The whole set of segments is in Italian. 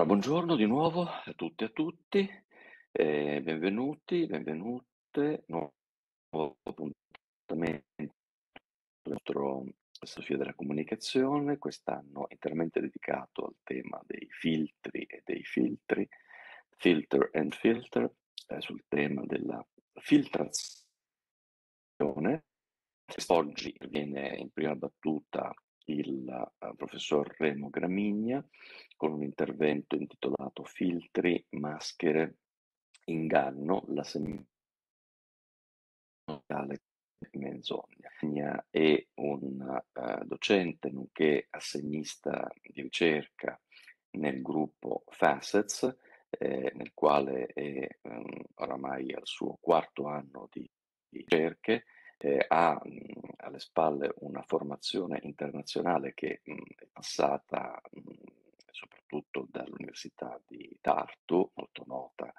Allora, buongiorno di nuovo a tutti e a tutti, eh, benvenuti, benvenute, nuovo appuntamento del nostro Sofia della Comunicazione, quest'anno interamente dedicato al tema dei filtri e dei filtri, filter and filter, eh, sul tema della filtrazione. Oggi viene in prima battuta il eh, professor Remo Gramigna con un intervento intitolato Filtri, maschere, inganno, la seminale menzogna. È un uh, docente nonché assegnista di ricerca nel gruppo Facets, eh, nel quale è um, oramai al suo quarto anno di ricerche eh, ha mh, mhmm, alle spalle una formazione internazionale che mh, mhmm, è passata mh, mhmm, soprattutto dall'Università di Tartu, molto nota,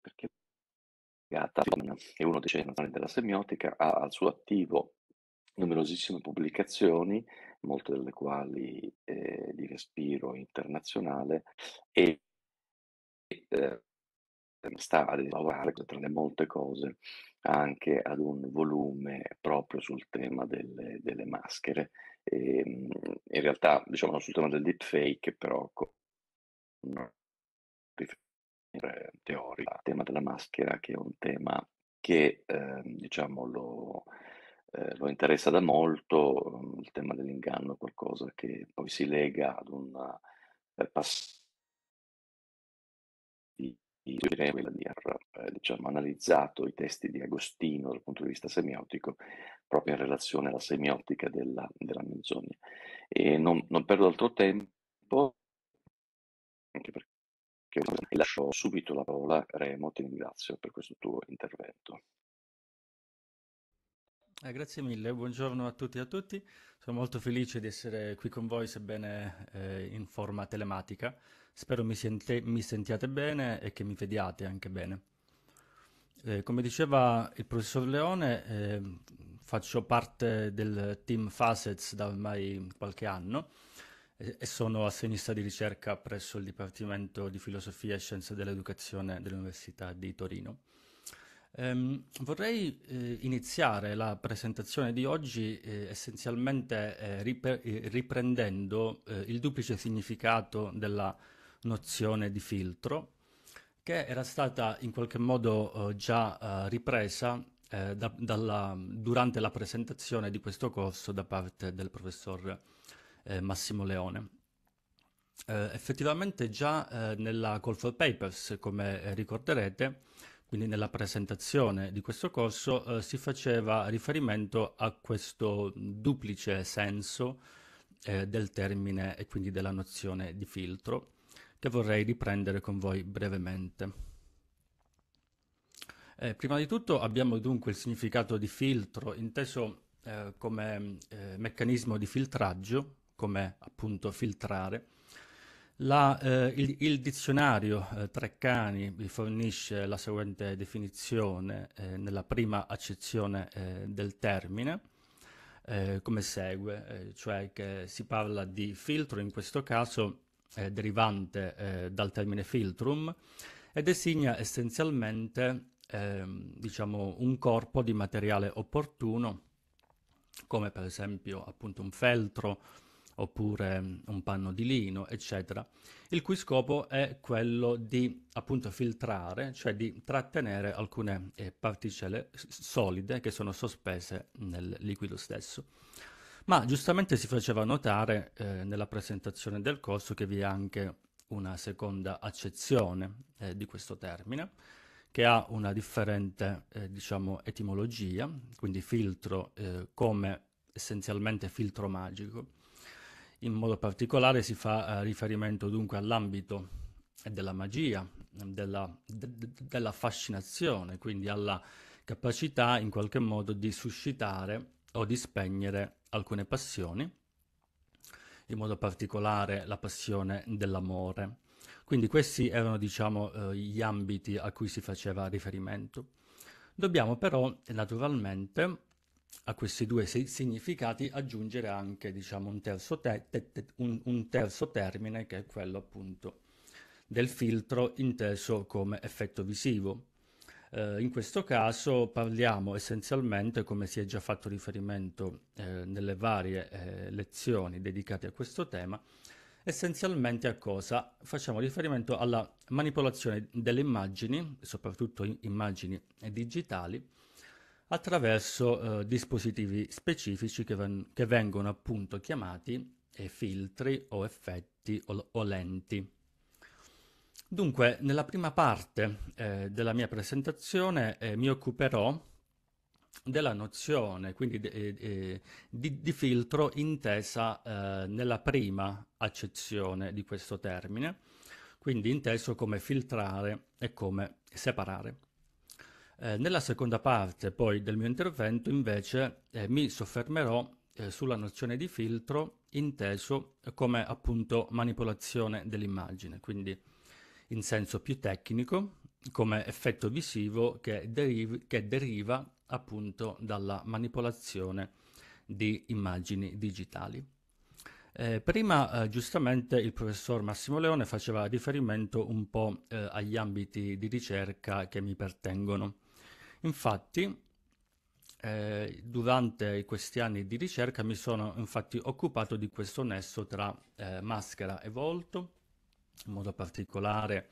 perché è uno dei centri nazionali della semiotica, ha al suo attivo numerosissime pubblicazioni, molte delle quali eh, di respiro internazionale, e eh, sta a lavorare tra le molte cose anche ad un volume proprio sul tema delle, delle maschere. E, ehm, in realtà, diciamo, sul tema del deepfake, però con una eh, teorica, il tema della maschera che è un tema che eh, diciamo, lo, eh, lo, interessa da molto, il tema dell'inganno è qualcosa che poi si lega ad un eh, passato io direi di aver eh, diciamo, analizzato i testi di Agostino dal punto di vista semiotico, proprio in relazione alla semiotica della, della menzogna. E non, non perdo altro tempo, anche perché e lascio subito la parola a Remo, ti ringrazio per questo tuo intervento. Eh, grazie mille, buongiorno a tutti e a tutti. Sono molto felice di essere qui con voi, sebbene eh, in forma telematica. Spero mi, sente, mi sentiate bene e che mi vediate anche bene. Eh, come diceva il professor Leone, eh, faccio parte del team Facets da ormai qualche anno eh, e sono assegnista di ricerca presso il Dipartimento di Filosofia e Scienze dell'Educazione dell'Università di Torino. Ehm, vorrei eh, iniziare la presentazione di oggi eh, essenzialmente eh, ripre riprendendo il duplice significato della nozione di filtro, che era stata in qualche modo eh, già eh, ripresa eh, da, dalla, durante la presentazione di questo corso da parte del professor eh, Massimo Leone. Eh, effettivamente già eh, nella Call for Papers, come ricorderete, quindi nella presentazione di questo corso, eh, si faceva riferimento a questo duplice senso eh, del termine e quindi della nozione di filtro, che vorrei riprendere con voi brevemente. Eh, prima di tutto abbiamo dunque il significato di filtro inteso eh, come eh, meccanismo di filtraggio, come appunto filtrare. La, eh, il, il, dizionario eh, Treccani vi fornisce la seguente definizione eh, nella prima accezione del termine, come segue, cioè che si parla di filtro in questo caso eh, derivante eh, dal termine filtrum e designa essenzialmente ehm, diciamo, un corpo di materiale opportuno come per esempio appunto un feltro oppure mm, un panno di lino eccetera il cui scopo è quello di appunto filtrare cioè di trattenere alcune eh, particelle solide che sono sospese nel liquido stesso ma giustamente si faceva notare eh, nella presentazione del corso che vi è anche una seconda accezione eh, di questo termine, che ha una differente eh, diciamo, etimologia, quindi filtro eh, come essenzialmente filtro magico. In modo particolare si fa eh, riferimento dunque all'ambito della magia, della, de, della fascinazione, quindi alla capacità in qualche modo di suscitare o di spegnere alcune passioni, in modo particolare la passione dell'amore. Quindi questi erano diciamo, eh, gli ambiti a cui si faceva riferimento. Dobbiamo però naturalmente a questi due significati aggiungere anche diciamo, un, terzo te te un, un, terzo termine che è quello appunto del filtro inteso come effetto visivo. Eh, in questo caso parliamo essenzialmente, come si è già fatto riferimento eh, nelle varie eh, lezioni dedicate a questo tema, essenzialmente a cosa? Facciamo riferimento alla manipolazione delle immagini, soprattutto immagini digitali, attraverso eh, dispositivi specifici che, ven che, vengono appunto chiamati eh, filtri o effetti o, o lenti. Dunque, nella prima parte eh, della mia presentazione eh, mi occuperò della nozione quindi eh, eh, di, di, filtro intesa eh, nella prima accezione di questo termine, quindi inteso come filtrare e come separare. Eh, nella seconda parte poi del mio intervento invece mi soffermerò sulla nozione di filtro inteso come appunto manipolazione dell'immagine, quindi in senso più tecnico come effetto visivo che, deriv che deriva appunto dalla manipolazione di immagini digitali. Eh, prima eh, giustamente il professor Massimo Leone faceva riferimento un po' eh, agli ambiti di ricerca che mi pertengono. Infatti, eh, durante questi anni di ricerca mi sono infatti occupato di questo nesso tra eh, maschera e volto, in modo particolare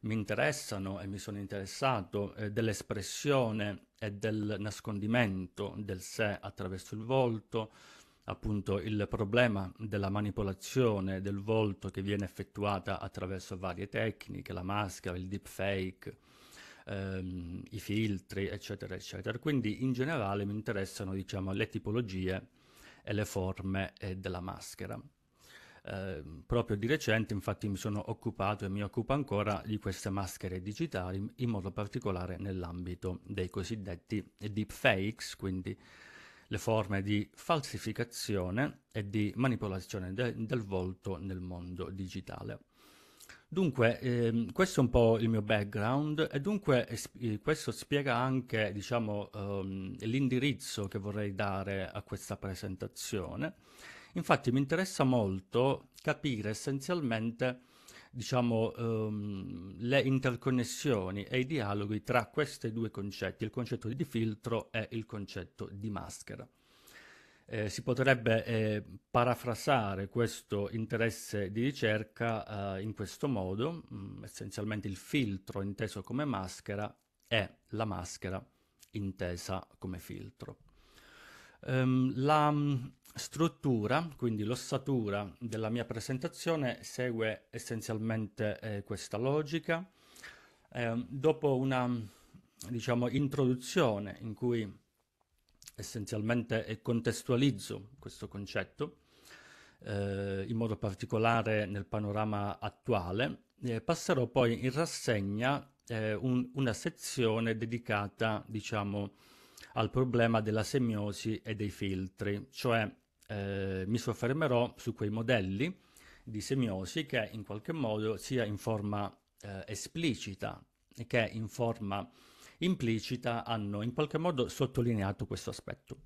mi interessano e mi sono interessato eh, dell'espressione e del nascondimento del sé attraverso il volto, appunto il problema della manipolazione del volto che viene effettuata attraverso varie tecniche, la maschera, il deepfake, ehm, i filtri, eccetera, eccetera. Quindi in generale mi interessano, diciamo, le tipologie e le forme eh, della maschera. Ehm, proprio di recente infatti mi sono occupato e mi occupo ancora di queste maschere digitali, in modo particolare nell'ambito dei cosiddetti deepfakes, quindi le forme di falsificazione e di manipolazione de del volto nel mondo digitale. Dunque, ehm, questo è un po' il mio background e dunque eh, questo spiega anche, diciamo, ehm, l'indirizzo che vorrei dare a questa presentazione Infatti mi interessa molto capire essenzialmente diciamo, um, le interconnessioni e i dialoghi tra questi due concetti, il concetto di filtro e il concetto di maschera. Eh, si potrebbe eh, parafrasare questo interesse di ricerca eh, in questo modo, mh, mm, essenzialmente il filtro inteso come maschera e la maschera intesa come filtro. Um, la mm, struttura, quindi l'ossatura della mia presentazione segue essenzialmente eh, questa logica. Eh, dopo una diciamo, introduzione in cui essenzialmente eh, contestualizzo questo concetto, eh, in modo particolare nel panorama attuale, eh, passerò poi in rassegna eh, un, una sezione dedicata, diciamo, al problema della semiosi e dei filtri, cioè eh, mi soffermerò su quei modelli di semiosi che in qualche modo sia in forma eh, esplicita che in forma implicita hanno in qualche modo sottolineato questo aspetto.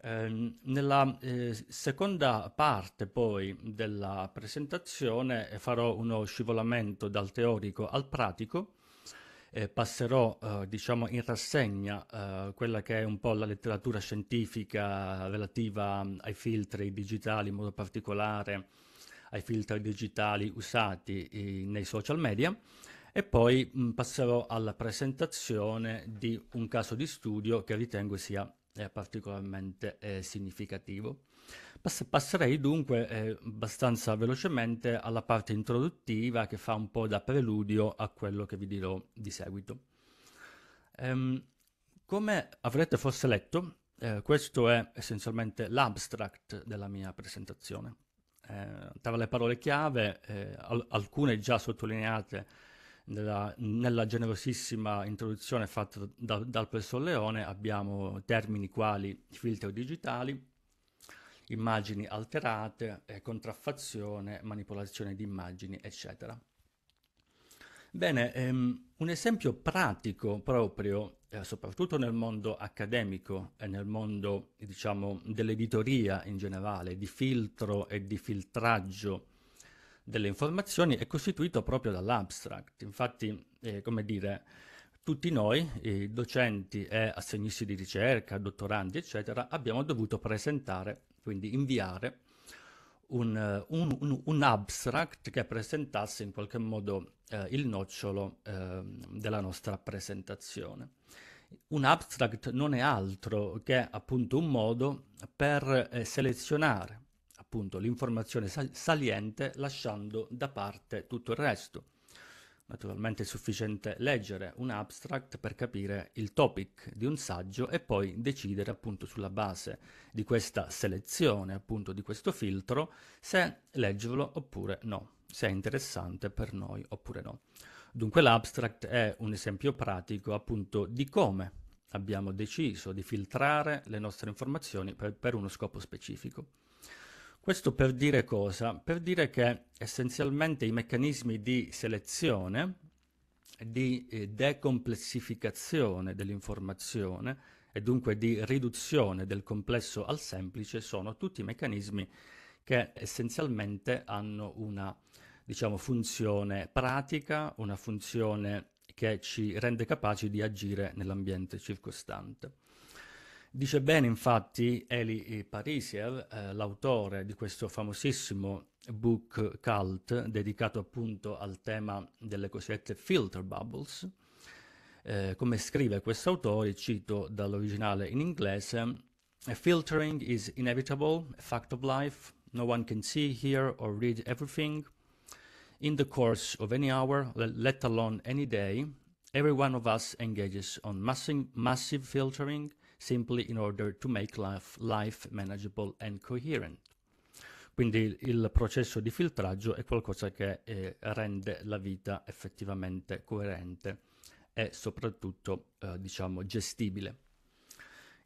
Eh, nella eh, seconda parte poi della presentazione farò uno scivolamento dal teorico al pratico eh, passerò eh, diciamo in rassegna eh, quella che è un po' la letteratura scientifica relativa ai filtri digitali, in modo particolare ai filtri digitali usati eh, nei social media e poi mh, mm, passerò alla presentazione di un caso di studio che ritengo sia eh, particolarmente eh, significativo passerei dunque eh, abbastanza velocemente alla parte introduttiva che fa un po' da preludio a quello che vi dirò di seguito. Ehm, come avrete forse letto, eh, questo è essenzialmente l'abstract della mia presentazione. Eh, tra le parole chiave, eh, al alcune già sottolineate nella, nella, generosissima introduzione fatta da, dal professor Leone abbiamo termini quali filtri digitali, immagini alterate, eh, contraffazione, manipolazione di immagini, eccetera. Bene, ehm, un esempio pratico proprio, eh, soprattutto nel mondo accademico e nel mondo, diciamo, dell'editoria in generale, di filtro e di filtraggio delle informazioni è costituito proprio dall'abstract. Infatti, eh, come dire, tutti noi, eh, docenti e assegnisti di ricerca, dottorandi, eccetera, abbiamo dovuto presentare quindi inviare un, eh, un, un, un abstract che presentasse in qualche modo eh, il nocciolo eh, della nostra presentazione. Un abstract non è altro che appunto un modo per eh, selezionare appunto l'informazione saliente lasciando da parte tutto il resto. Naturalmente è sufficiente leggere un abstract per capire il topic di un saggio e poi decidere appunto sulla base di questa selezione, appunto di questo filtro, se leggerlo oppure no, se è interessante per noi oppure no. Dunque l'abstract è un esempio pratico appunto di come abbiamo deciso di filtrare le nostre informazioni per, per uno scopo specifico. Questo per dire cosa? Per dire che essenzialmente i meccanismi di selezione, di eh, decomplessificazione dell'informazione e dunque di riduzione del complesso al semplice sono tutti meccanismi che essenzialmente hanno una diciamo, funzione pratica, una funzione che ci rende capaci di agire nell'ambiente circostante. Dice bene infatti Eli Parisev, eh, l'autore di questo famosissimo book cult dedicato appunto al tema delle cosiddette filter bubbles, eh, come scrive questo autore, cito dall'originale in inglese, Filtering is inevitable, a fact of life, no one can see, hear or read everything. In the course of any hour, let alone any day, every one of us engages on massive, massive filtering, simply in order to make life, life manageable and coherent. Quindi il processo di filtraggio è qualcosa che eh, rende la vita effettivamente coerente e soprattutto, eh, diciamo, gestibile.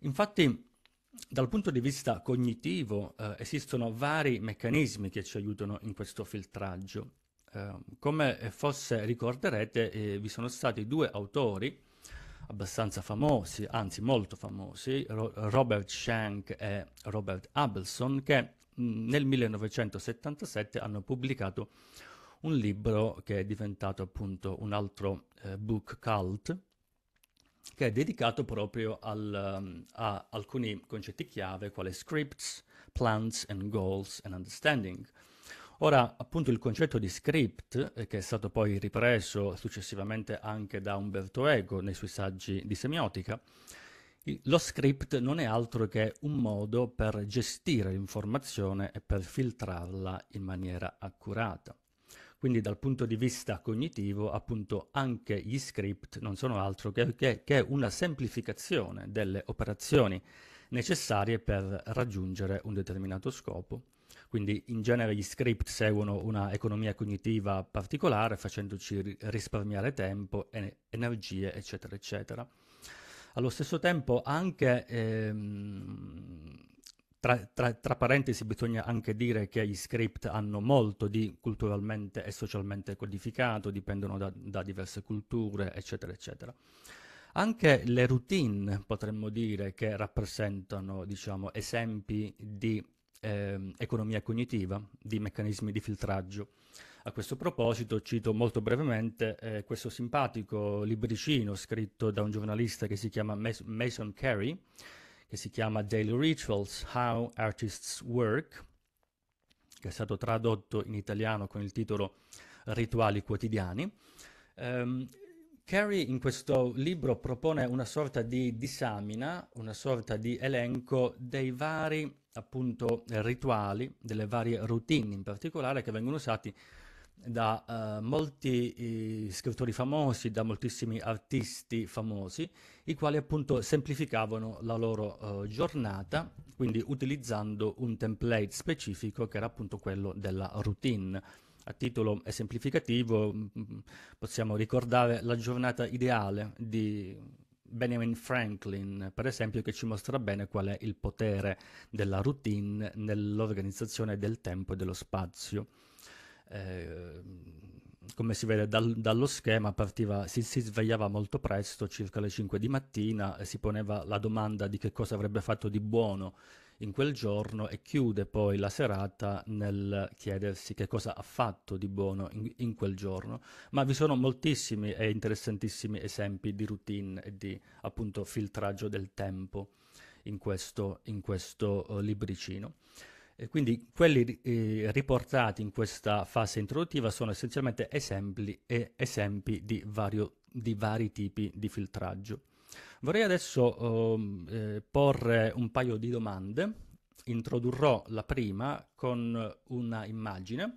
Infatti, dal punto di vista cognitivo eh, esistono vari meccanismi che ci aiutano in questo filtraggio. Eh, come forse ricorderete, eh, vi sono stati due autori abbastanza famosi, anzi molto famosi, Ro- Robert Shank e Robert Abelson, che mh, mm, nel 1977 hanno pubblicato un libro che è diventato appunto un altro eh, book cult, che è dedicato proprio al, a alcuni concetti chiave quali scripts, plans and goals and understanding, Ora, appunto, il concetto di script, eh, che è stato poi ripreso successivamente anche da Umberto Eco nei suoi saggi di semiotica, lo script non è altro che un modo per gestire l'informazione e per filtrarla in maniera accurata. Quindi dal punto di vista cognitivo, appunto, anche gli script non sono altro che, che, che una semplificazione delle operazioni necessarie per raggiungere un determinato scopo quindi in genere gli script seguono una economia cognitiva particolare facendoci risparmiare tempo, energie, eccetera, eccetera. Allo stesso tempo anche, ehm, tra, tra, tra parentesi, bisogna anche dire che gli script hanno molto di culturalmente e socialmente codificato, dipendono da, da diverse culture, eccetera, eccetera. Anche le routine potremmo dire che rappresentano diciamo, esempi di eh, economia cognitiva, di meccanismi di filtraggio. A questo proposito cito molto brevemente eh, questo simpatico libricino scritto da un giornalista che si chiama Mason Carey, che si chiama Daily Rituals, How Artists Work, che è stato tradotto in italiano con il titolo Rituali quotidiani. Um, Carey in questo libro propone una sorta di disamina, una sorta di elenco dei vari appunto rituali, delle varie routine in particolare che vengono usati da eh, molti eh, scrittori famosi, da moltissimi artisti famosi, i quali appunto semplificavano la loro eh, giornata, quindi utilizzando un template specifico che era appunto quello della routine. A titolo esemplificativo mm, mm, possiamo ricordare la giornata ideale di Benjamin Franklin, per esempio, che ci mostra bene qual è il potere della routine nell'organizzazione del tempo e dello spazio. Eh, come si vede dal, dallo schema, partiva, si, si, svegliava molto presto, circa le 5 di mattina, e si poneva la domanda di che cosa avrebbe fatto di buono in quel giorno e chiude poi la serata nel chiedersi che cosa ha fatto di buono in, in quel giorno. Ma vi sono moltissimi e interessantissimi esempi di routine e di appunto filtraggio del tempo in questo, in questo uh, libricino. E quindi quelli eh, riportati in questa fase introduttiva sono essenzialmente esempi, esempi di, vario, di vari tipi di filtraggio. Vorrei adesso ehm, eh, porre un paio di domande. Introdurrò la prima con una immagine.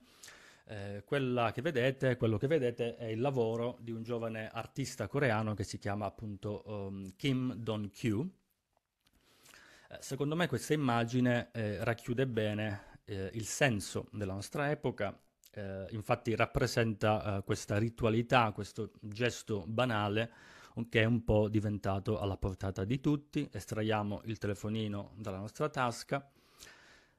Eh, quella che vedete, quello che vedete è il lavoro di un giovane artista coreano che si chiama appunto um, Kim Don-kyu. Eh, secondo me questa immagine eh, racchiude bene eh, il senso della nostra epoca, eh, infatti rappresenta eh, questa ritualità, questo gesto banale che è un po' diventato alla portata di tutti. Estraiamo il telefonino dalla nostra tasca,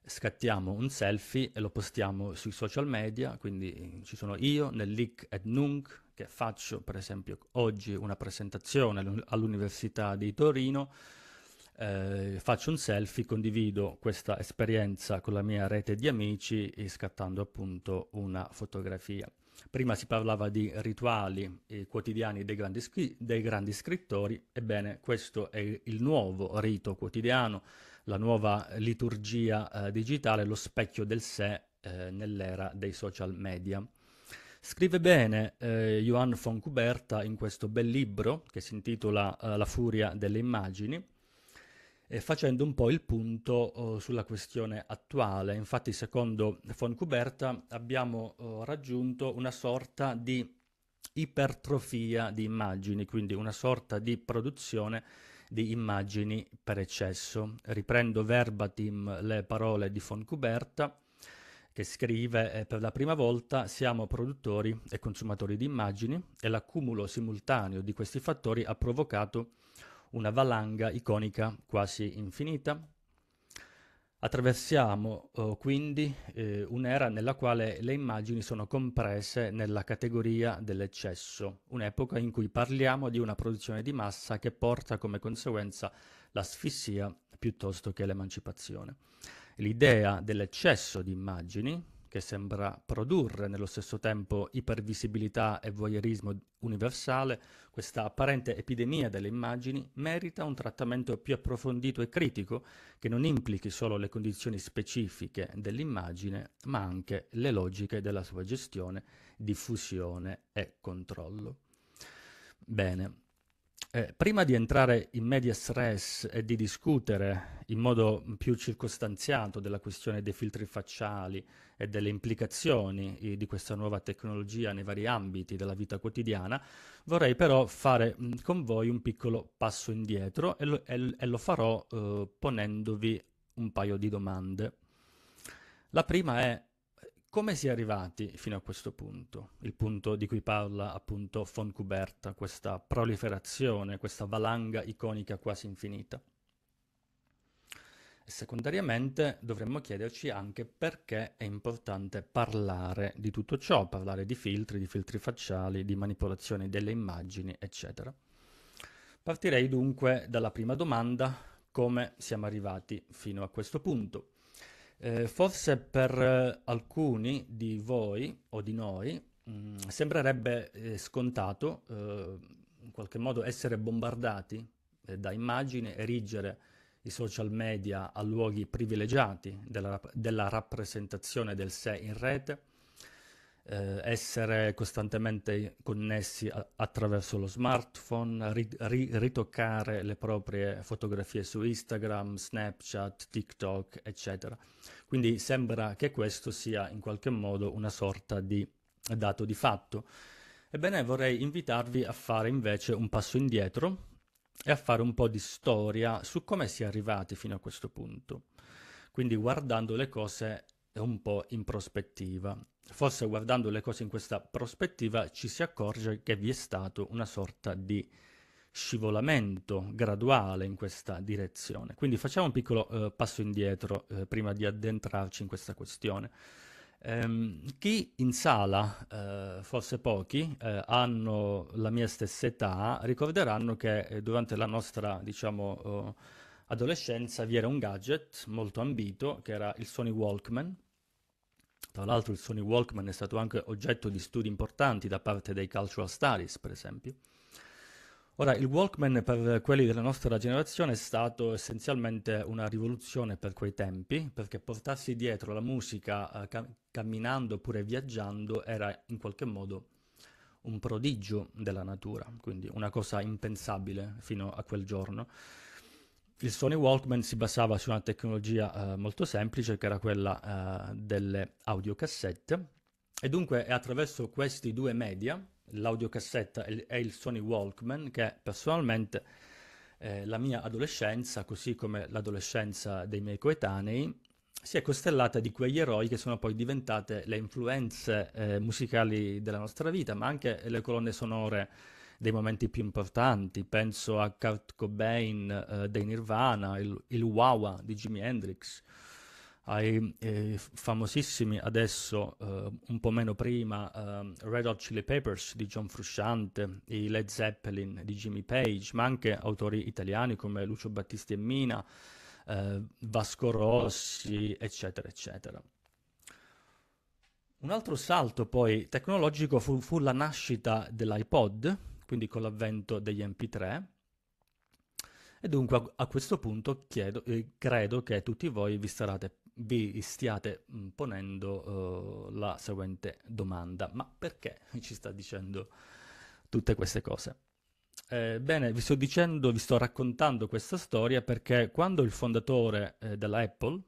scattiamo un selfie e lo postiamo sui social media, quindi eh, ci sono io nel leak et nunc che faccio per esempio oggi una presentazione all'Università di Torino eh, faccio un selfie, condivido questa esperienza con la mia rete di amici eh, scattando appunto una fotografia. Prima si parlava di rituali eh, quotidiani dei grandi, scri- dei grandi, scrittori, ebbene questo è il nuovo rito quotidiano, la nuova liturgia eh, digitale, lo specchio del sé eh, nell'era dei social media. Scrive bene eh, Johan von Kuberta in questo bel libro che si intitola eh, La furia delle immagini, eh, facendo un po' il punto eh, sulla questione attuale. Infatti, secondo von Kuberta, abbiamo oh, raggiunto una sorta di ipertrofia di immagini, quindi una sorta di produzione di immagini per eccesso. Riprendo verbatim le parole di von Kuberta che scrive eh, per la prima volta siamo produttori e consumatori di immagini e l'accumulo simultaneo di questi fattori ha provocato una valanga iconica quasi infinita. Attraversiamo eh, quindi eh, un'era nella quale le immagini sono comprese nella categoria dell'eccesso, un'epoca in cui parliamo di una produzione di massa che porta come conseguenza l'asfissia piuttosto che l'emancipazione. L'idea dell'eccesso di immagini, che sembra produrre nello stesso tempo ipervisibilità e voyeurismo universale, questa apparente epidemia delle immagini merita un trattamento più approfondito e critico che non implichi solo le condizioni specifiche dell'immagine, ma anche le logiche della sua gestione, diffusione e controllo. Bene, eh, prima di entrare in medias res e di discutere in modo più circostanziato della questione dei filtri facciali e delle implicazioni eh, di questa nuova tecnologia nei vari ambiti della vita quotidiana, vorrei però fare mh, mm, con voi un piccolo passo indietro e lo, e, e lo farò eh, ponendovi un paio di domande. La prima è come si è arrivati fino a questo punto? Il punto di cui parla appunto Foncuberta, questa proliferazione, questa valanga iconica quasi infinita. E secondariamente dovremmo chiederci anche perché è importante parlare di tutto ciò, parlare di filtri, di filtri facciali, di manipolazione delle immagini, eccetera. Partirei dunque dalla prima domanda, come siamo arrivati fino a questo punto. Eh, forse per eh, alcuni di voi o di noi mh, mm, sembrerebbe eh, scontato eh, in qualche modo essere bombardati eh, da immagini, erigere i social media a luoghi privilegiati della, della rappresentazione del sé in rete, eh, essere costantemente connessi a, attraverso lo smartphone, ri, ri, ritoccare le proprie fotografie su Instagram, Snapchat, TikTok, eccetera. Quindi sembra che questo sia in qualche modo una sorta di dato di fatto. Ebbene, vorrei invitarvi a fare invece un passo indietro e a fare un po' di storia su come si è arrivati fino a questo punto. Quindi guardando le cose un po' in prospettiva. Forse guardando le cose in questa prospettiva ci si accorge che vi è stato una sorta di scivolamento graduale in questa direzione. Quindi facciamo un piccolo eh, passo indietro eh, prima di addentrarci in questa questione. Ehm, chi in sala, eh, forse pochi, eh, hanno la mia stessa età, ricorderanno che eh, durante la nostra, diciamo, oh, adolescenza vi era un gadget molto ambito che era il Sony Walkman tra l'altro il Sony Walkman è stato anche oggetto di studi importanti da parte dei cultural studies, per esempio. Ora, il Walkman per quelli della nostra generazione è stato essenzialmente una rivoluzione per quei tempi, perché portarsi dietro la musica eh, cam- camminando oppure viaggiando era in qualche modo un prodigio della natura, quindi una cosa impensabile fino a quel giorno il Sony Walkman si basava su una tecnologia eh, molto semplice che era quella eh, delle audiocassette e dunque è attraverso questi due media, l'audiocassetta e il Sony Walkman, che personalmente eh, la mia adolescenza, così come l'adolescenza dei miei coetanei, si è costellata di quegli eroi che sono poi diventate le influenze eh, musicali della nostra vita, ma anche le colonne sonore dei momenti più importanti, penso a Kurt Cobain eh, dei Nirvana, il, il Wawa di Jimi Hendrix, ai, ai eh, famosissimi adesso, eh, un po' meno prima, eh, Red Hot Chili Peppers di John Frusciante, i Led Zeppelin di Jimmy Page, ma anche autori italiani come Lucio Battisti e Mina, eh, Vasco Rossi, eccetera, eccetera. Un altro salto poi tecnologico fu, fu la nascita dell'iPod, quindi con l'avvento degli MP3. E dunque a, a questo punto chiedo, eh, credo che tutti voi vi, starate, vi stiate mm, ponendo uh, la seguente domanda, ma perché ci sta dicendo tutte queste cose? Eh, bene, vi sto dicendo, vi sto raccontando questa storia perché quando il fondatore eh, della Apple,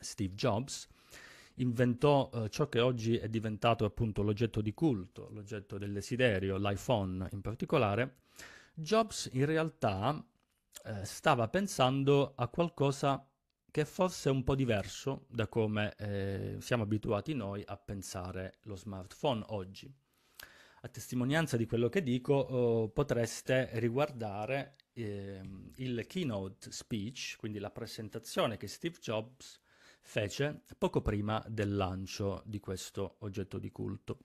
Steve Jobs, inventò eh, ciò che oggi è diventato appunto l'oggetto di culto, l'oggetto del desiderio, l'iPhone in particolare, Jobs in realtà eh, stava pensando a qualcosa che forse è un po' diverso da come eh, siamo abituati noi a pensare lo smartphone oggi. A testimonianza di quello che dico, oh, potreste riguardare eh, il keynote speech, quindi la presentazione che Steve Jobs fece poco prima del lancio di questo oggetto di culto.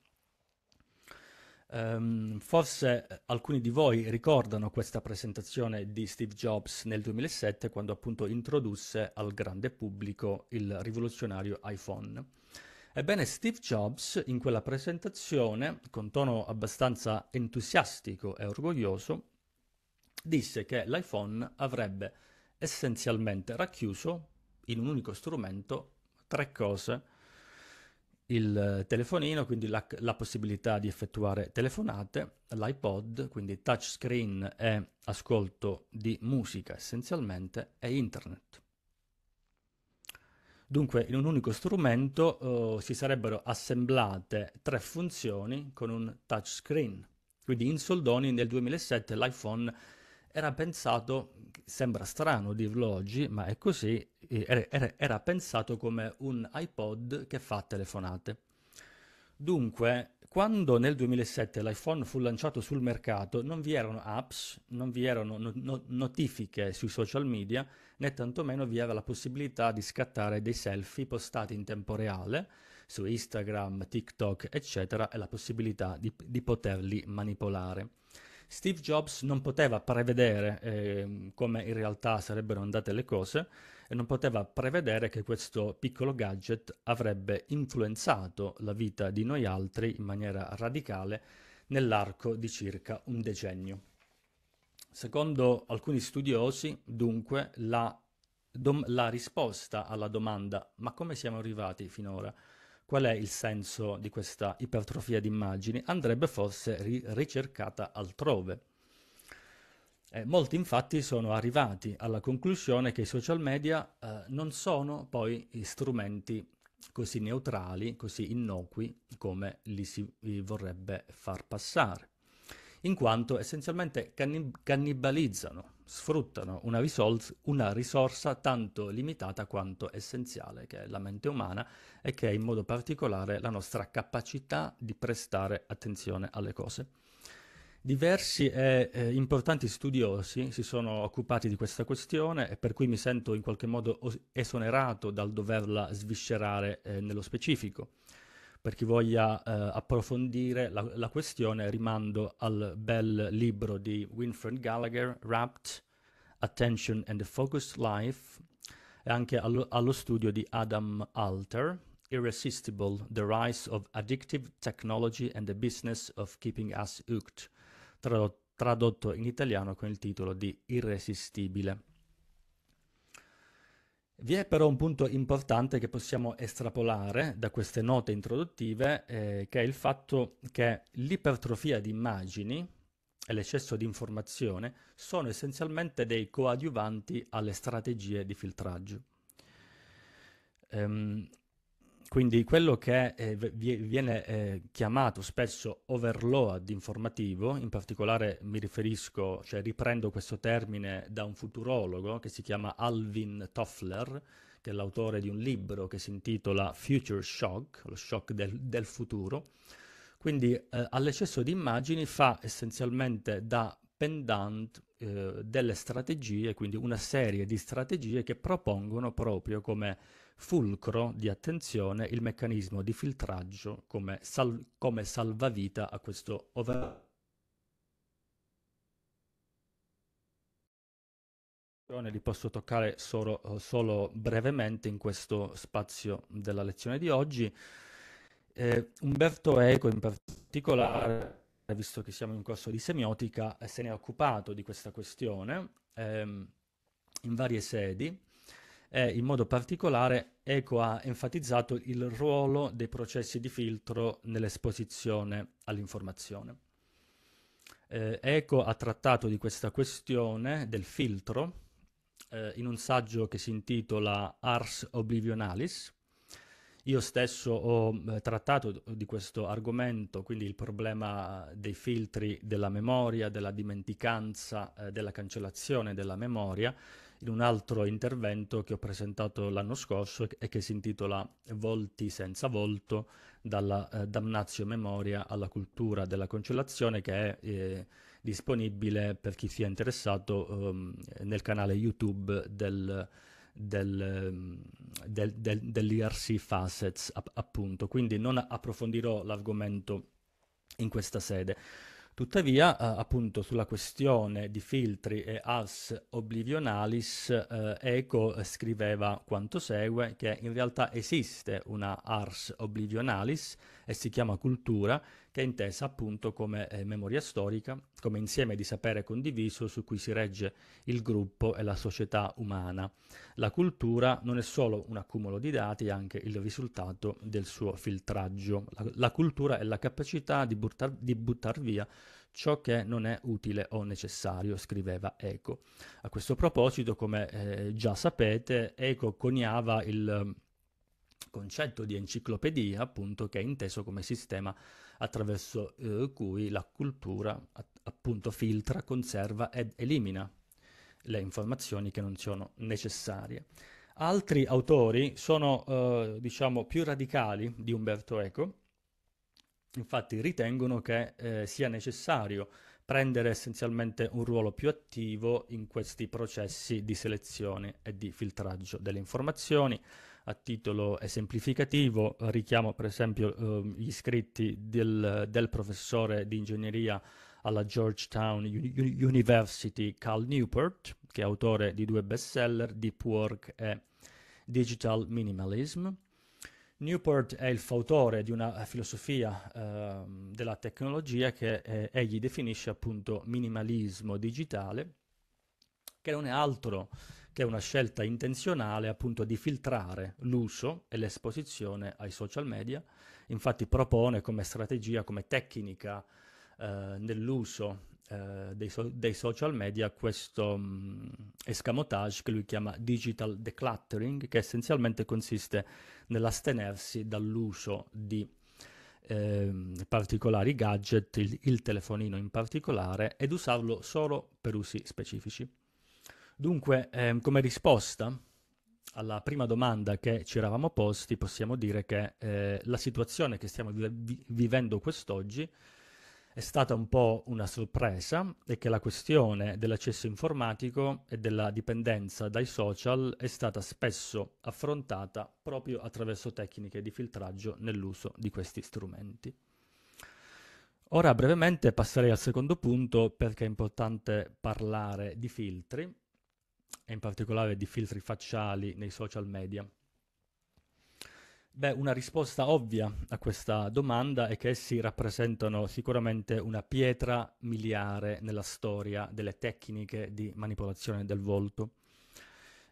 Um, forse eh, alcuni di voi ricordano questa presentazione di Steve Jobs nel 2007 quando appunto introdusse al grande pubblico il rivoluzionario iPhone. Ebbene, Steve Jobs in quella presentazione, con tono abbastanza entusiastico e orgoglioso, disse che l'iPhone avrebbe essenzialmente racchiuso in un unico strumento tre cose, il eh, telefonino, quindi la, la possibilità di effettuare telefonate, l'iPod, quindi touchscreen e ascolto di musica essenzialmente, e internet. Dunque, in un unico strumento eh, si sarebbero assemblate tre funzioni con un touchscreen. Quindi in soldoni nel 2007 l'iPhone era pensato, sembra strano dirlo oggi, ma è così, era, era pensato come un iPod che fa telefonate. Dunque, quando nel 2007 l'iPhone fu lanciato sul mercato, non vi erano apps, non vi erano no- no- notifiche sui social media, né tantomeno vi era la possibilità di scattare dei selfie postati in tempo reale su Instagram, TikTok, eccetera, e la possibilità di, di poterli manipolare. Steve Jobs non poteva prevedere eh, come in realtà sarebbero andate le cose e non poteva prevedere che questo piccolo gadget avrebbe influenzato la vita di noi altri in maniera radicale nell'arco di circa un decennio. Secondo alcuni studiosi, dunque, la, dom- la risposta alla domanda ma come siamo arrivati finora Qual è il senso di questa ipertrofia di immagini? Andrebbe forse ri- ricercata altrove. Eh, molti infatti sono arrivati alla conclusione che i social media eh, non sono poi strumenti così neutrali, così innocui come li si li vorrebbe far passare, in quanto essenzialmente canni- cannibalizzano sfruttano una, risorsa, una risorsa tanto limitata quanto essenziale, che è la mente umana e che è in modo particolare la nostra capacità di prestare attenzione alle cose. Diversi e eh, importanti studiosi si sono occupati di questa questione e per cui mi sento in qualche modo os- esonerato dal doverla sviscerare eh, nello specifico per chi voglia eh, approfondire la, la, questione rimando al bel libro di Winfred Gallagher, Wrapped, Attention and the Focused Life, e anche allo, allo studio di Adam Alter, Irresistible, The Rise of Addictive Technology and the Business of Keeping Us Hooked, tradotto in italiano con il titolo di Irresistibile. Vi è però un punto importante che possiamo estrapolare da queste note introduttive, eh, che è il fatto che l'ipertrofia di immagini e l'eccesso di informazione sono essenzialmente dei coadiuvanti alle strategie di filtraggio. Ehm, quindi quello che eh, viene eh, chiamato spesso overload informativo, in particolare mi riferisco, cioè riprendo questo termine da un futurologo che si chiama Alvin Toffler, che è l'autore di un libro che si intitola Future Shock, lo shock del, del futuro. Quindi eh, all'eccesso di immagini fa essenzialmente da pendant eh, delle strategie, quindi una serie di strategie che propongono proprio come fulcro di attenzione il meccanismo di filtraggio come, sal- come salvavita a questo over li posso toccare solo, solo, brevemente in questo spazio della lezione di oggi. Eh, Umberto Eco in particolare, visto che siamo in corso di semiotica, eh, se ne è occupato di questa questione ehm, in varie sedi e in modo particolare Eco ha enfatizzato il ruolo dei processi di filtro nell'esposizione all'informazione. Eh, Eco ha trattato di questa questione del filtro eh, in un saggio che si intitola Ars Oblivionalis. Io stesso ho eh, trattato di questo argomento, quindi il problema dei filtri della memoria, della dimenticanza, eh, della cancellazione della memoria, in un altro intervento che ho presentato l'anno scorso e che si intitola Volti senza volto, dalla eh, damnazio memoria alla cultura della cancellazione che è eh, disponibile per chi sia interessato ehm, nel canale YouTube del, del, ehm, del, del, dell'IRC Facets app- appunto, quindi non approfondirò l'argomento in questa sede. Tuttavia, eh, appunto, sulla questione di filtri e as oblivionalis, eh, Eco scriveva quanto segue che in realtà esiste una ars oblivionalis e si chiama cultura è intesa appunto come eh, memoria storica, come insieme di sapere condiviso su cui si regge il gruppo e la società umana. La cultura non è solo un accumulo di dati, è anche il risultato del suo filtraggio. La, la cultura è la capacità di, buttare di buttar via ciò che non è utile o necessario, scriveva Eco. A questo proposito, come eh, già sapete, Eco coniava il concetto di enciclopedia, appunto, che è inteso come sistema attraverso eh, cui la cultura appunto filtra, conserva ed elimina le informazioni che non sono necessarie. Altri autori sono, eh, diciamo, più radicali di Umberto Eco, infatti ritengono che eh, sia necessario prendere essenzialmente un ruolo più attivo in questi processi di selezione e di filtraggio delle informazioni, a titolo esemplificativo, richiamo per esempio eh, gli scritti del, del, professore di ingegneria alla Georgetown U- University Cal Newport, che è autore di due bestseller, Deep Work e Digital Minimalism. Newport è il fautore di una filosofia eh, della tecnologia che eh, egli definisce appunto minimalismo digitale, che non è altro che che è una scelta intenzionale appunto di filtrare l'uso e l'esposizione ai social media, infatti propone come strategia, come tecnica eh, nell'uso eh, dei, so- dei, social media questo mh, mm, escamotage che lui chiama digital decluttering, che essenzialmente consiste nell'astenersi dall'uso di eh, particolari gadget, il, il telefonino in particolare, ed usarlo solo per usi specifici. Dunque, ehm, come risposta alla prima domanda che ci eravamo posti, possiamo dire che eh, la situazione che stiamo vi- vivendo quest'oggi è stata un po' una sorpresa e che la questione dell'accesso informatico e della dipendenza dai social è stata spesso affrontata proprio attraverso tecniche di filtraggio nell'uso di questi strumenti. Ora brevemente passerei al secondo punto perché è importante parlare di filtri e in particolare di filtri facciali nei social media? Beh, una risposta ovvia a questa domanda è che essi rappresentano sicuramente una pietra miliare nella storia delle tecniche di manipolazione del volto.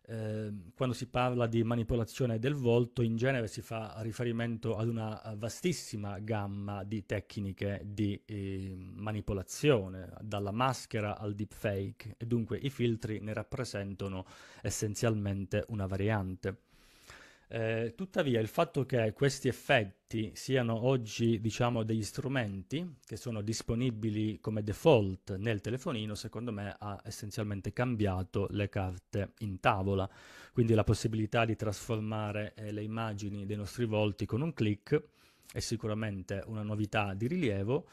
Ehm, quando si parla di manipolazione del volto in genere si fa riferimento ad una vastissima gamma di tecniche di eh, manipolazione, dalla maschera al deepfake e dunque i filtri ne rappresentano essenzialmente una variante. Eh, tuttavia, il fatto che questi effetti siano oggi, diciamo, degli strumenti che sono disponibili come default nel telefonino, secondo me ha essenzialmente cambiato le carte in tavola. Quindi la possibilità di trasformare eh, le immagini dei nostri volti con un clic è sicuramente una novità di rilievo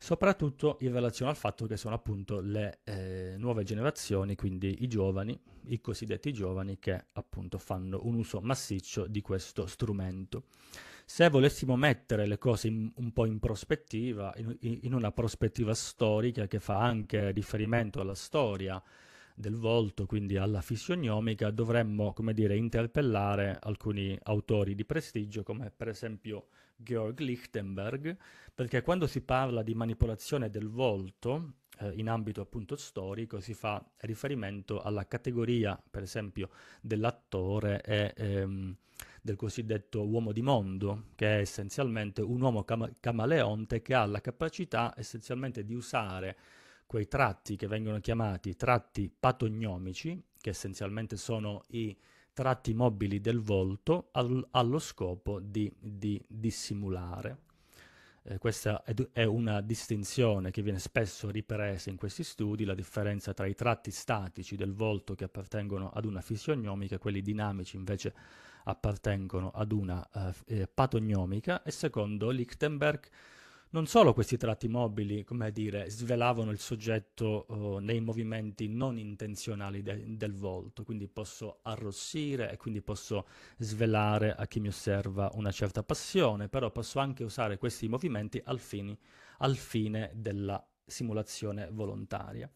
soprattutto in relazione al fatto che sono appunto le eh, nuove generazioni, quindi i giovani, i cosiddetti giovani che appunto fanno un uso massiccio di questo strumento. Se volessimo mettere le cose in, un po' in prospettiva, in, in una prospettiva storica che fa anche riferimento alla storia, del volto, quindi alla fisionomica, dovremmo, come dire, interpellare alcuni autori di prestigio, come per esempio Georg Lichtenberg, perché quando si parla di manipolazione del volto eh, in ambito appunto storico si fa riferimento alla categoria, per esempio, dell'attore e ehm, del cosiddetto uomo di mondo, che è essenzialmente un uomo cam- camaleonte che ha la capacità essenzialmente di usare quei tratti che vengono chiamati tratti patognomici, che essenzialmente sono i tratti mobili del volto al, allo scopo di, di dissimulare. Eh, questa è, è una distinzione che viene spesso ripresa in questi studi, la differenza tra i tratti statici del volto che appartengono ad una fisiognomica e quelli dinamici invece appartengono ad una eh, eh patognomica e secondo Lichtenberg non solo questi tratti mobili, come dire, svelavano il soggetto oh, nei movimenti non intenzionali de- del volto, quindi posso arrossire e quindi posso svelare a chi mi osserva una certa passione, però posso anche usare questi movimenti al, fini, al fine della simulazione volontaria.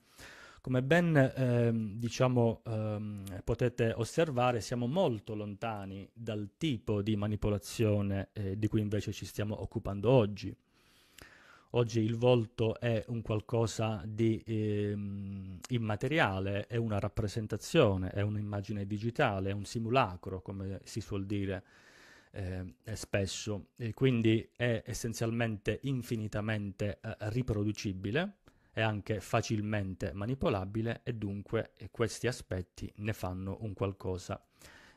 Come ben ehm, diciamo, ehm, potete osservare, siamo molto lontani dal tipo di manipolazione eh, di cui invece ci stiamo occupando oggi. Oggi il volto è un qualcosa di eh, immateriale, è una rappresentazione, è un'immagine digitale, è un simulacro, come si suol dire eh, spesso, e quindi è essenzialmente infinitamente eh, riproducibile, è anche facilmente manipolabile e dunque eh, questi aspetti ne fanno un qualcosa di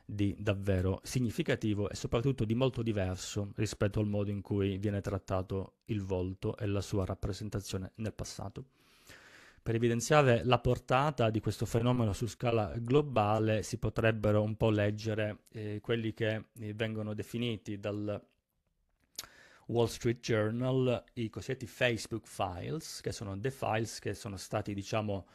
di davvero significativo e soprattutto di molto diverso rispetto al modo in cui viene trattato il volto e la sua rappresentazione nel passato. Per evidenziare la portata di questo fenomeno su scala globale si potrebbero un po' leggere eh, quelli che eh, vengono definiti dal Wall Street Journal i cosiddetti Facebook Files, che sono dei files che sono stati, diciamo,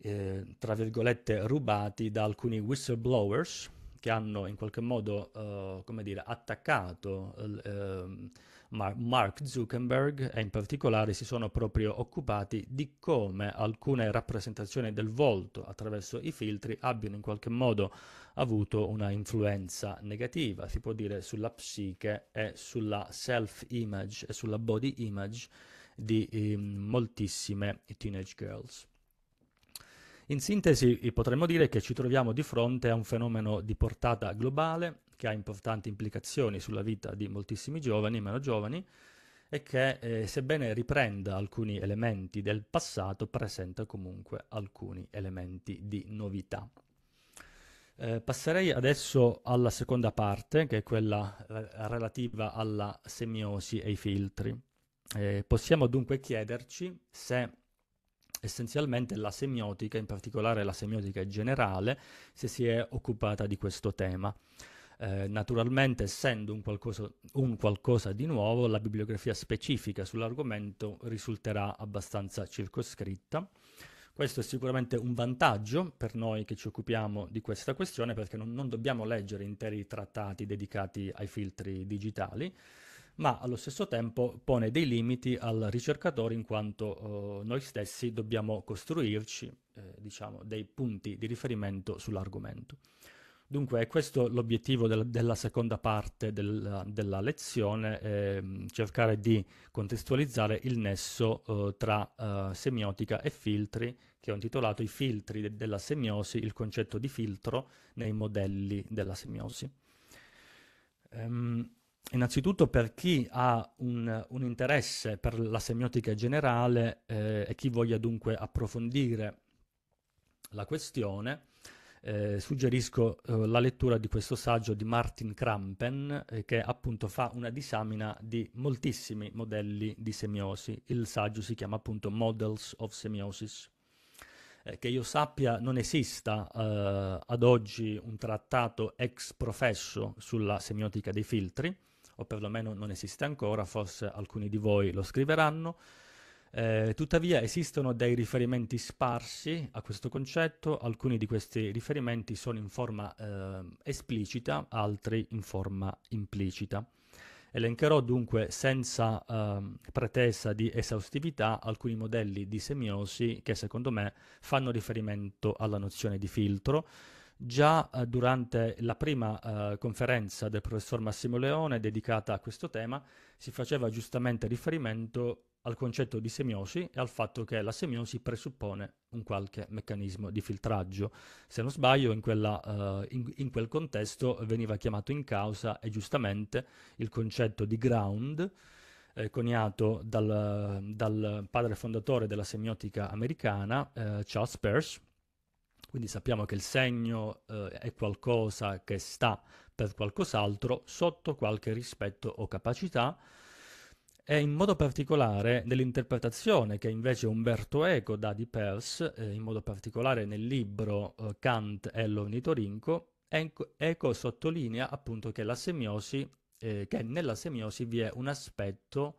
eh, tra virgolette, rubati da alcuni whistleblowers che hanno in qualche modo, eh, come dire, attaccato eh, Mark Zuckerberg e in particolare si sono proprio occupati di come alcune rappresentazioni del volto attraverso i filtri abbiano in qualche modo avuto una influenza negativa, si può dire sulla psiche e sulla self-image e sulla body image di eh, moltissime teenage girls. In sintesi potremmo dire che ci troviamo di fronte a un fenomeno di portata globale che ha importanti implicazioni sulla vita di moltissimi giovani, meno giovani, e che eh, sebbene riprenda alcuni elementi del passato, presenta comunque alcuni elementi di novità. Eh, passerei adesso alla seconda parte, che è quella eh, relativa alla semiosi e ai filtri. Eh, possiamo dunque chiederci se essenzialmente la semiotica, in particolare la semiotica generale, se si è occupata di questo tema. Eh, naturalmente, essendo un qualcosa, un qualcosa, di nuovo, la bibliografia specifica sull'argomento risulterà abbastanza circoscritta. Questo è sicuramente un vantaggio per noi che ci occupiamo di questa questione perché non, non dobbiamo leggere interi trattati dedicati ai filtri digitali, ma allo stesso tempo pone dei limiti al ricercatore in quanto eh, noi stessi dobbiamo costruirci eh, diciamo, dei punti di riferimento sull'argomento. Dunque è questo l'obiettivo del, della seconda parte del, della lezione, ehm, cercare di contestualizzare il nesso eh, tra eh, semiotica e filtri, che ho intitolato I filtri de della semiosi, il concetto di filtro nei modelli della semiosi. Ehm, innanzitutto per chi ha un, un, interesse per la semiotica generale eh, e chi voglia dunque approfondire la questione, eh, suggerisco eh, la lettura di questo saggio di Martin Krampen eh, che appunto fa una disamina di moltissimi modelli di semiosi. Il saggio si chiama appunto Models of Semiosis. Eh, che io sappia non esista eh, ad oggi un trattato ex professo sulla semiotica dei filtri, o perlomeno non esiste ancora, forse alcuni di voi lo scriveranno. Eh, tuttavia esistono dei riferimenti sparsi a questo concetto, alcuni di questi riferimenti sono in forma eh, esplicita, altri in forma implicita. Elencherò dunque senza eh, pretesa di esaustività alcuni modelli di semiosi che secondo me fanno riferimento alla nozione di filtro, Già eh, durante la prima eh, conferenza del professor Massimo Leone dedicata a questo tema si faceva giustamente riferimento al concetto di semiosi e al fatto che la semiosi presuppone un qualche meccanismo di filtraggio. Se non sbaglio, in, quella, uh, in, in, quel contesto veniva chiamato in causa e giustamente il concetto di ground, eh, coniato dal, dal, padre fondatore della semiotica americana, eh, Charles Peirce, quindi sappiamo che il segno eh, è qualcosa che sta per qualcos'altro sotto qualche rispetto o capacità e in modo particolare nell'interpretazione che invece Umberto Eco dà di Peirce, eh, in modo particolare nel libro eh, Kant e l'Ornitorinco, Eco sottolinea appunto che, semiosi, eh, che nella semiosi vi è un aspetto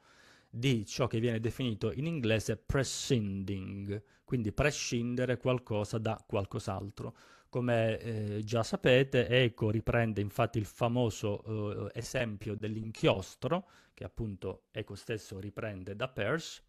di ciò che viene definito in inglese prescinding, quindi prescindere qualcosa da qualcos'altro. Come eh, già sapete, Eco riprende infatti il famoso eh, esempio dell'inchiostro, che appunto Eco stesso riprende da Peirce,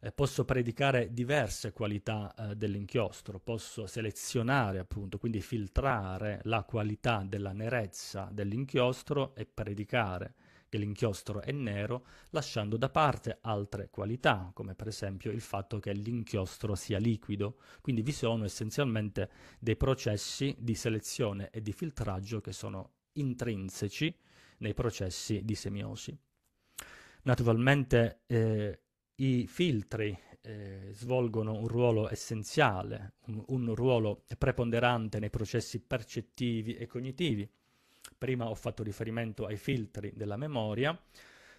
eh, posso predicare diverse qualità eh, dell'inchiostro, posso selezionare appunto, quindi filtrare la qualità della nerezza dell'inchiostro e predicare che l'inchiostro è nero, lasciando da parte altre qualità, come per esempio il fatto che l'inchiostro sia liquido. Quindi vi sono essenzialmente dei processi di selezione e di filtraggio che sono intrinseci nei processi di semiosi. Naturalmente eh, i filtri eh, svolgono un ruolo essenziale, un, un ruolo preponderante nei processi percettivi e cognitivi Prima ho fatto riferimento ai filtri della memoria,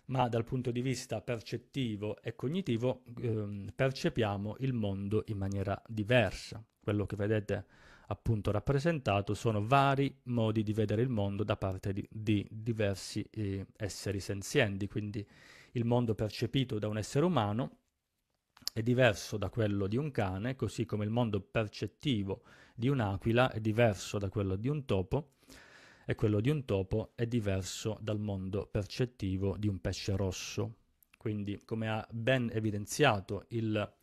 ma dal punto di vista percettivo e cognitivo ehm, percepiamo il mondo in maniera diversa. Quello che vedete appunto rappresentato sono vari modi di vedere il mondo da parte di, di diversi eh, esseri senzienti, quindi il mondo percepito da un essere umano è diverso da quello di un cane, così come il mondo percettivo di un'aquila è diverso da quello di un topo, e quello di un topo è diverso dal mondo percettivo di un pesce rosso. Quindi, come ha ben evidenziato il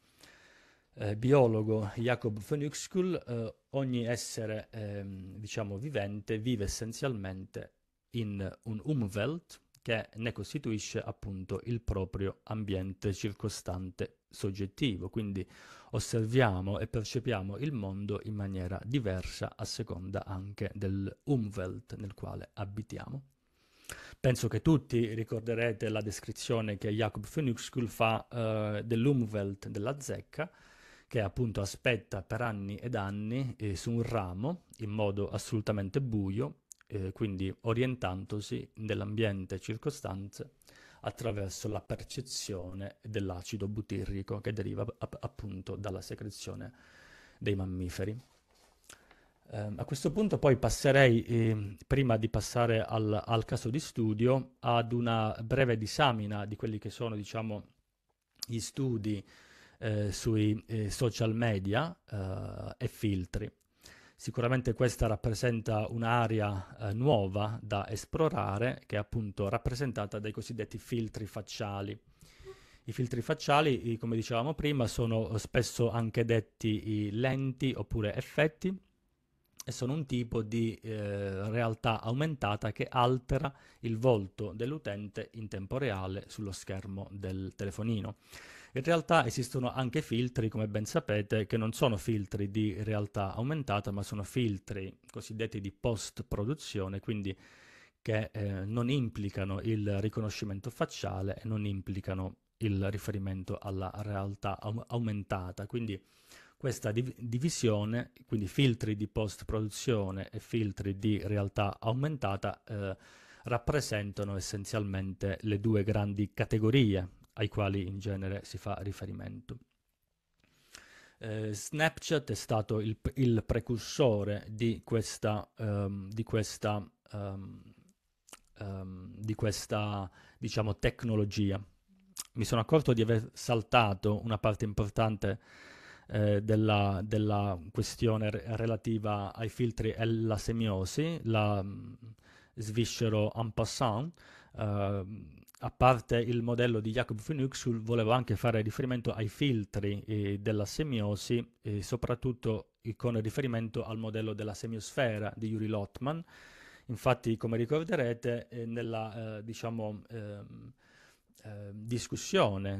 eh, biologo Jacob von Uexküll, eh, ogni essere eh, diciamo vivente vive essenzialmente in un Umwelt che ne costituisce appunto il proprio ambiente circostante soggettivo, quindi osserviamo e percepiamo il mondo in maniera diversa a seconda anche dell'umwelt nel quale abitiamo. Penso che tutti ricorderete la descrizione che Jacob Fenixkul fa eh, dell'umwelt della zecca, che appunto aspetta per anni ed anni eh, su un ramo in modo assolutamente buio, eh, quindi orientandosi nell'ambiente circostante attraverso la percezione dell'acido butirrico che deriva app- appunto dalla secrezione dei mammiferi. Eh, a questo punto poi passerei, eh, prima di passare al, al, caso di studio, ad una breve disamina di quelli che sono diciamo, gli studi eh, sui eh, social media eh, e filtri. Sicuramente questa rappresenta un'area eh, nuova da esplorare che è appunto rappresentata dai cosiddetti filtri facciali. I filtri facciali, come dicevamo prima, sono spesso anche detti lenti oppure effetti e sono un tipo di eh, realtà aumentata che altera il volto dell'utente in tempo reale sullo schermo del telefonino. In realtà esistono anche filtri, come ben sapete, che non sono filtri di realtà aumentata, ma sono filtri cosiddetti di post-produzione, quindi che eh, non implicano il riconoscimento facciale e non implicano il riferimento alla realtà au- aumentata. Quindi questa div- divisione, quindi filtri di post-produzione e filtri di realtà aumentata, eh, rappresentano essenzialmente le due grandi categorie ai quali in genere si fa riferimento. Eh, Snapchat è stato il, il precursore di questa, um, di questa, um, um, di questa diciamo, tecnologia. Mi sono accorto di aver saltato una parte importante eh, della, della, questione re- relativa ai filtri e alla semiosi, la mh, mm, sviscero en passant. Uh, a parte il modello di Jacob Finuxul, volevo anche fare riferimento ai filtri eh, della semiosi, eh, soprattutto con riferimento al modello della semiosfera di Yuri Lotman. Infatti, come ricorderete, eh, nella, eh, diciamo, ehm, eh, discussione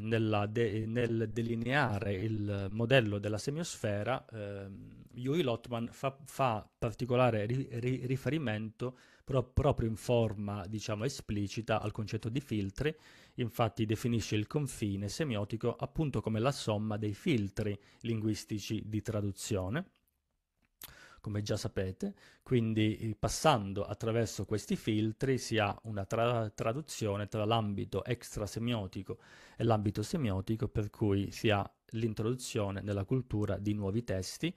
de- nel delineare il modello della semiosfera, eh, Huey Lotman fa, fa particolare ri- ri- riferimento pro- proprio in forma diciamo, esplicita al concetto di filtri, infatti definisce il confine semiotico appunto come la somma dei filtri linguistici di traduzione come già sapete, quindi eh, passando attraverso questi filtri si ha una tra traduzione tra l'ambito extrasemiotico e l'ambito semiotico per cui si ha l'introduzione nella cultura di nuovi testi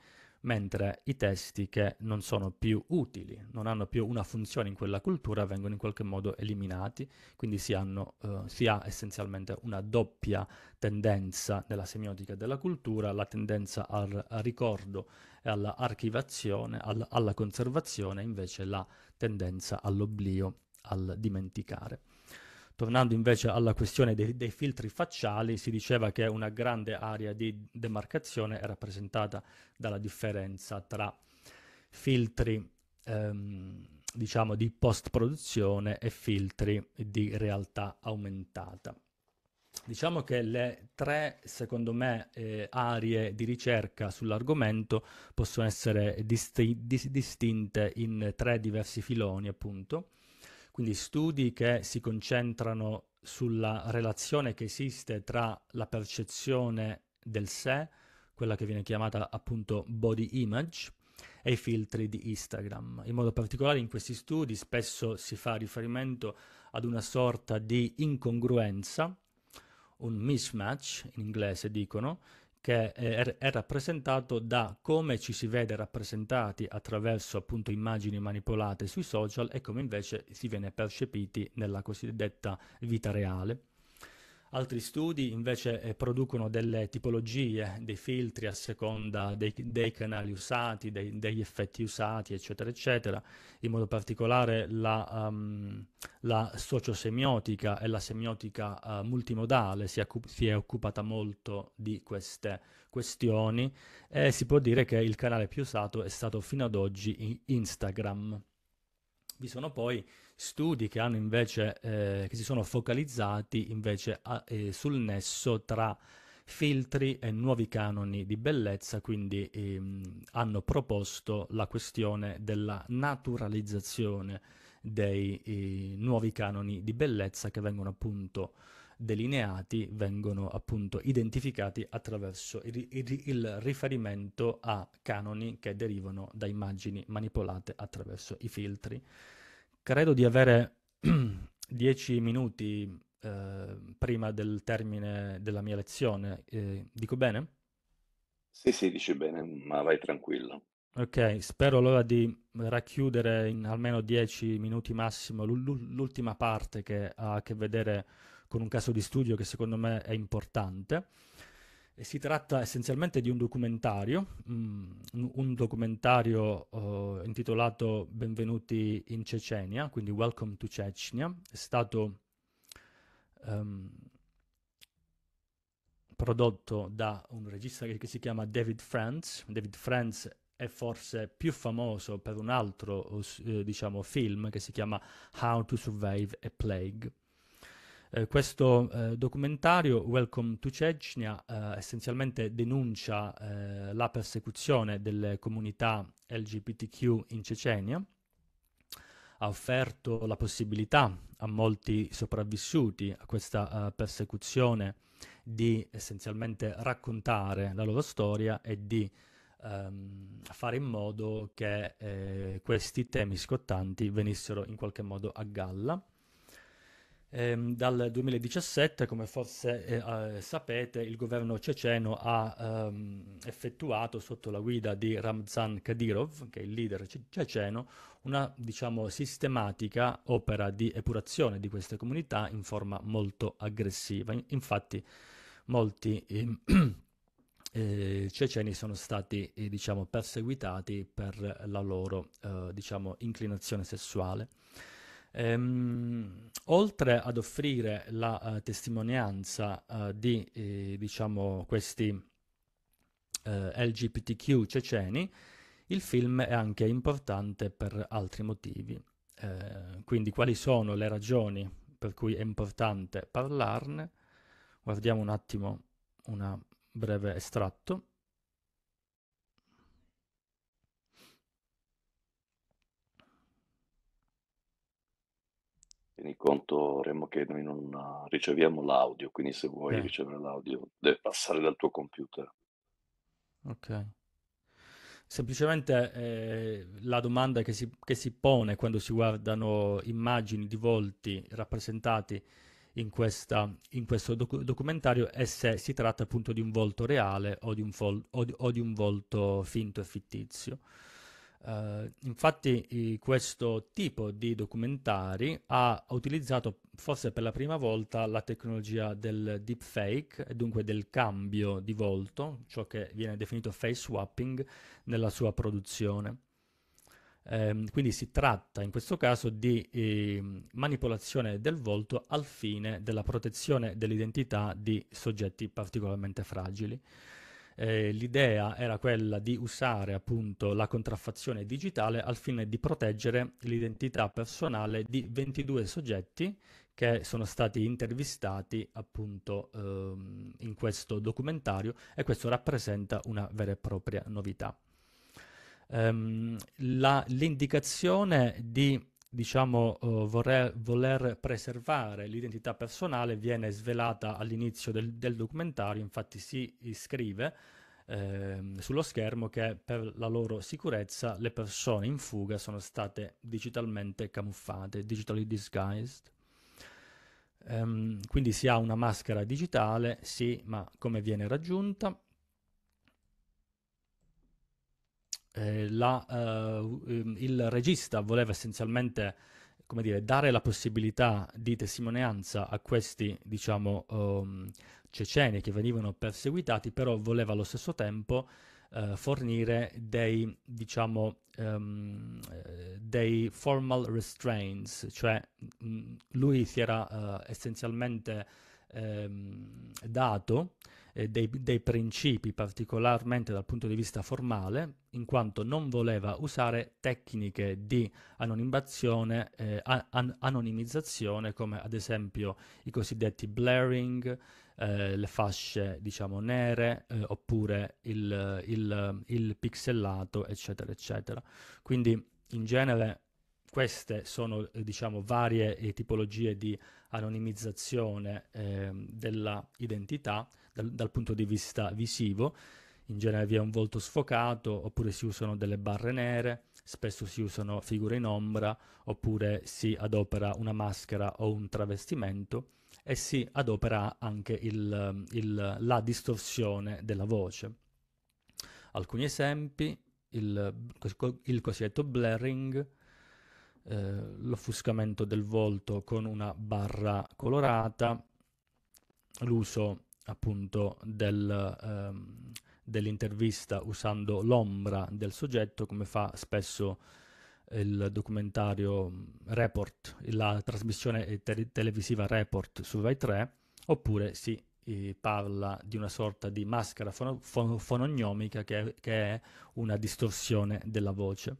mentre i testi che non sono più utili, non hanno più una funzione in quella cultura, vengono in qualche modo eliminati, quindi si, hanno, eh, si ha essenzialmente una doppia tendenza nella semiotica della cultura, la tendenza al, al ricordo e all'archivazione, al, alla conservazione, invece la tendenza all'oblio, al dimenticare. Tornando invece alla questione dei, dei, filtri facciali, si diceva che una grande area di demarcazione è rappresentata dalla differenza tra filtri ehm, diciamo di post produzione e filtri di realtà aumentata. Diciamo che le tre, secondo me, eh, aree di ricerca sull'argomento possono essere disti- dis- distinte in tre diversi filoni, appunto quindi studi che si concentrano sulla relazione che esiste tra la percezione del sé, quella che viene chiamata appunto body image, e i filtri di Instagram. In modo particolare in questi studi spesso si fa riferimento ad una sorta di incongruenza, un mismatch in inglese dicono, che è, è, rappresentato da come ci si vede rappresentati attraverso appunto immagini manipolate sui social e come invece si viene percepiti nella cosiddetta vita reale. Altri studi invece eh, producono delle tipologie, dei filtri a seconda dei, dei canali usati, dei, degli effetti usati, eccetera, eccetera. In modo particolare la, um, la sociosemiotica e la semiotica uh, multimodale si, si, è occupata molto di queste questioni e si può dire che il canale più usato è stato fino ad oggi Instagram. Vi sono poi studi che, invece, eh, che si sono focalizzati invece a, eh, sul nesso tra filtri e nuovi canoni di bellezza, quindi ehm, hanno proposto la questione della naturalizzazione dei eh, nuovi canoni di bellezza che vengono appunto delineati, vengono appunto identificati attraverso il, il, il riferimento a canoni che derivano da immagini manipolate attraverso i filtri. Credo di avere 10 minuti eh, prima del termine della mia lezione. Eh, dico bene? Sì, sì, dici bene, ma vai tranquillo. Ok, spero allora di racchiudere in almeno 10 minuti massimo l'ultima parte che ha a che vedere con un caso di studio che secondo me è importante. Si tratta essenzialmente di un documentario, um, un documentario uh, intitolato Benvenuti in Cecenia, quindi Welcome to Chechnya. È stato um, prodotto da un regista che, che si chiama David Franz. David Franz è forse più famoso per un altro eh, eh diciamo, film che si chiama How to Survive a Plague eh, questo eh, documentario, Welcome to Chechnya, eh, essenzialmente denuncia eh, la persecuzione delle comunità LGBTQ in Cecenia, ha offerto la possibilità a molti sopravvissuti a questa eh, persecuzione di essenzialmente raccontare la loro storia e di ehm, fare in modo che eh, questi temi scottanti venissero in qualche modo a galla. Ehm, dal 2017, come forse eh, sapete, il governo ceceno ha ehm, effettuato sotto la guida di Ramzan Kadyrov, che è il leader ce- ceceno, una diciamo, sistematica opera di epurazione di queste comunità in forma molto aggressiva. In- infatti molti ehm, eh, ceceni sono stati eh, diciamo, perseguitati per la loro eh, diciamo, inclinazione sessuale. Ehm, oltre ad offrire la uh, testimonianza uh, di eh, diciamo, questi uh, eh, LGBTQ ceceni, il film è anche importante per altri motivi. Eh, quindi quali sono le ragioni per cui è importante parlarne? Guardiamo un attimo un breve estratto. Tieni conto, Remo, che noi non eh, riceviamo l'audio, quindi se vuoi eh. ricevere l'audio deve passare dal tuo computer. Ok. Semplicemente eh, la domanda che si, che si, pone quando si guardano immagini di volti rappresentati in, questa, in questo docu- documentario è se si tratta appunto di un volto reale o di un, fol- o di, o di un volto finto e fittizio. Uh, infatti questo tipo di documentari ha utilizzato forse per la prima volta la tecnologia del deepfake e dunque del cambio di volto, ciò che viene definito face swapping, nella sua produzione. Um, quindi si tratta in questo caso di eh, manipolazione del volto al fine della protezione dell'identità di soggetti particolarmente fragili eh, l'idea era quella di usare appunto la contraffazione digitale al fine di proteggere l'identità personale di 22 soggetti che sono stati intervistati appunto ehm, in questo documentario e questo rappresenta una vera e propria novità. Um, l'indicazione di diciamo, uh, eh, vorre- voler preservare l'identità personale viene svelata all'inizio del, del documentario, infatti si scrive eh, sullo schermo che per la loro sicurezza le persone in fuga sono state digitalmente camuffate, digitally disguised. Um, quindi si ha una maschera digitale, sì, ma come viene raggiunta? eh, la, eh, ehm, il regista voleva essenzialmente come dire, dare la possibilità di testimonianza a questi, diciamo, um, ceceni che venivano perseguitati, però voleva allo stesso tempo eh, fornire dei, diciamo, um, dei formal restraints, cioè mh, mm, lui si era uh, essenzialmente ehm, dato eh, dei, dei principi, particolarmente dal punto di vista formale, in quanto non voleva usare tecniche di anonimazione, eh, an- anonimizzazione, come ad esempio i cosiddetti blaring, eh, le fasce diciamo nere, eh, oppure il, il, il pixelato, eccetera, eccetera. Quindi in genere queste sono eh, diciamo, varie eh, tipologie di anonimizzazione eh, dell'identità dal, dal, punto di vista visivo. In genere vi è un volto sfocato, oppure si usano delle barre nere, spesso si usano figure in ombra, oppure si adopera una maschera o un travestimento e si adopera anche il, il, la distorsione della voce. Alcuni esempi, il, il cosiddetto blurring, eh, l'offuscamento del volto con una barra colorata, l'uso appunto del, ehm, dell'intervista usando l'ombra del soggetto come fa spesso il documentario mm, Report, la trasmissione te- televisiva Report su Vai 3, oppure si eh, parla di una sorta di maschera fono- fonognomica che è, che è una distorsione della voce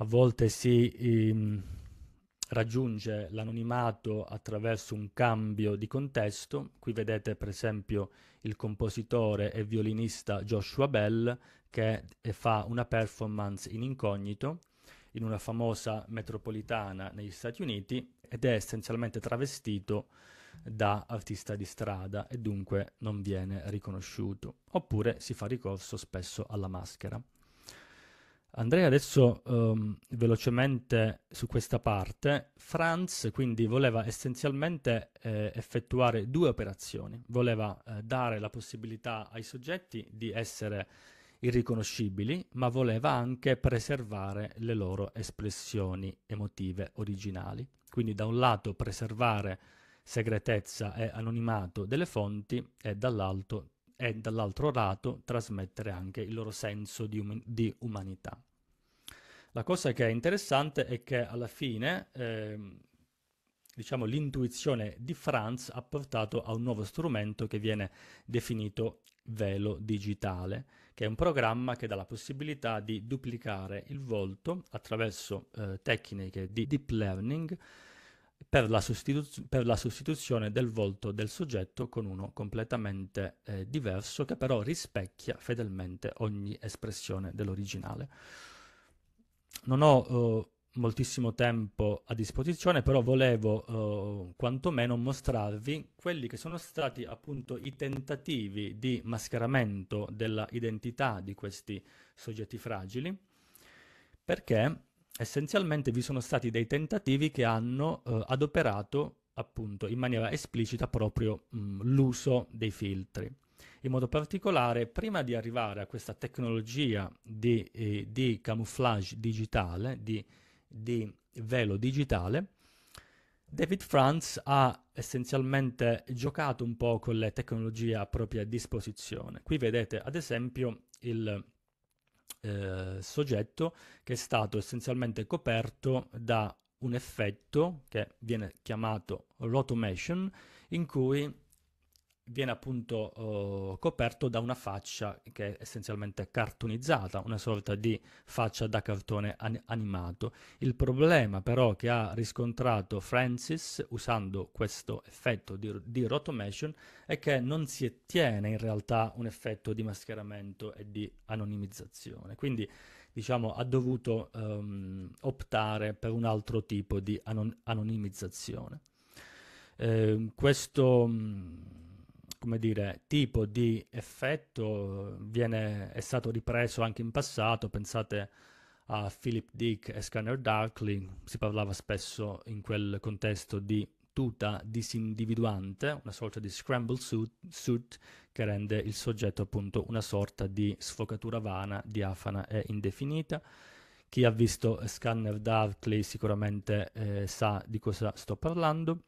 a volte si ehm, raggiunge l'anonimato attraverso un cambio di contesto. Qui vedete per esempio il compositore e violinista Joshua Bell che fa una performance in incognito in una famosa metropolitana negli Stati Uniti ed è essenzialmente travestito da artista di strada e dunque non viene riconosciuto, oppure si fa ricorso spesso alla maschera. Andrei adesso um, velocemente su questa parte. Franz quindi voleva essenzialmente eh, effettuare due operazioni. Voleva eh, dare la possibilità ai soggetti di essere irriconoscibili, ma voleva anche preservare le loro espressioni emotive originali. Quindi da un lato preservare segretezza e anonimato delle fonti e dall'altro e dall'altro lato trasmettere anche il loro senso di, um- di umanità. La cosa che è interessante è che alla fine, ehm, diciamo, l'intuizione di Franz ha portato a un nuovo strumento che viene definito velo digitale, che è un programma che dà la possibilità di duplicare il volto attraverso eh, tecniche di deep learning per la, sostitu- per la, sostituzione del volto del soggetto con uno completamente eh, diverso che però rispecchia fedelmente ogni espressione dell'originale non ho eh, moltissimo tempo a disposizione, però volevo eh, quantomeno mostrarvi quelli che sono stati appunto i tentativi di mascheramento della identità di questi soggetti fragili, perché essenzialmente vi sono stati dei tentativi che hanno eh, adoperato appunto in maniera esplicita proprio mm, l'uso dei filtri in modo particolare prima di arrivare a questa tecnologia di, eh, di camouflage digitale, di, di velo digitale, David Franz ha essenzialmente giocato un po' con le tecnologie a propria disposizione. Qui vedete ad esempio il eh, soggetto che è stato essenzialmente coperto da un effetto che viene chiamato rotomation in cui viene appunto eh, coperto da una faccia che è essenzialmente cartonizzata, una sorta di faccia da cartone an- animato. Il problema però che ha riscontrato Francis usando questo effetto di, di, rotomation è che non si ottiene in realtà un effetto di mascheramento e di anonimizzazione, quindi diciamo ha dovuto ehm, optare per un altro tipo di anon- anonimizzazione. Eh, questo mh, come dire, tipo di effetto eh, viene, è stato ripreso anche in passato, pensate a Philip Dick e Scanner Darkly, si parlava spesso in quel contesto di tuta disindividuante, una sorta di scramble suit, suit che rende il soggetto appunto una sorta di sfocatura vana, diafana e indefinita. Chi ha visto Scanner Darkly sicuramente eh, sa di cosa sto parlando.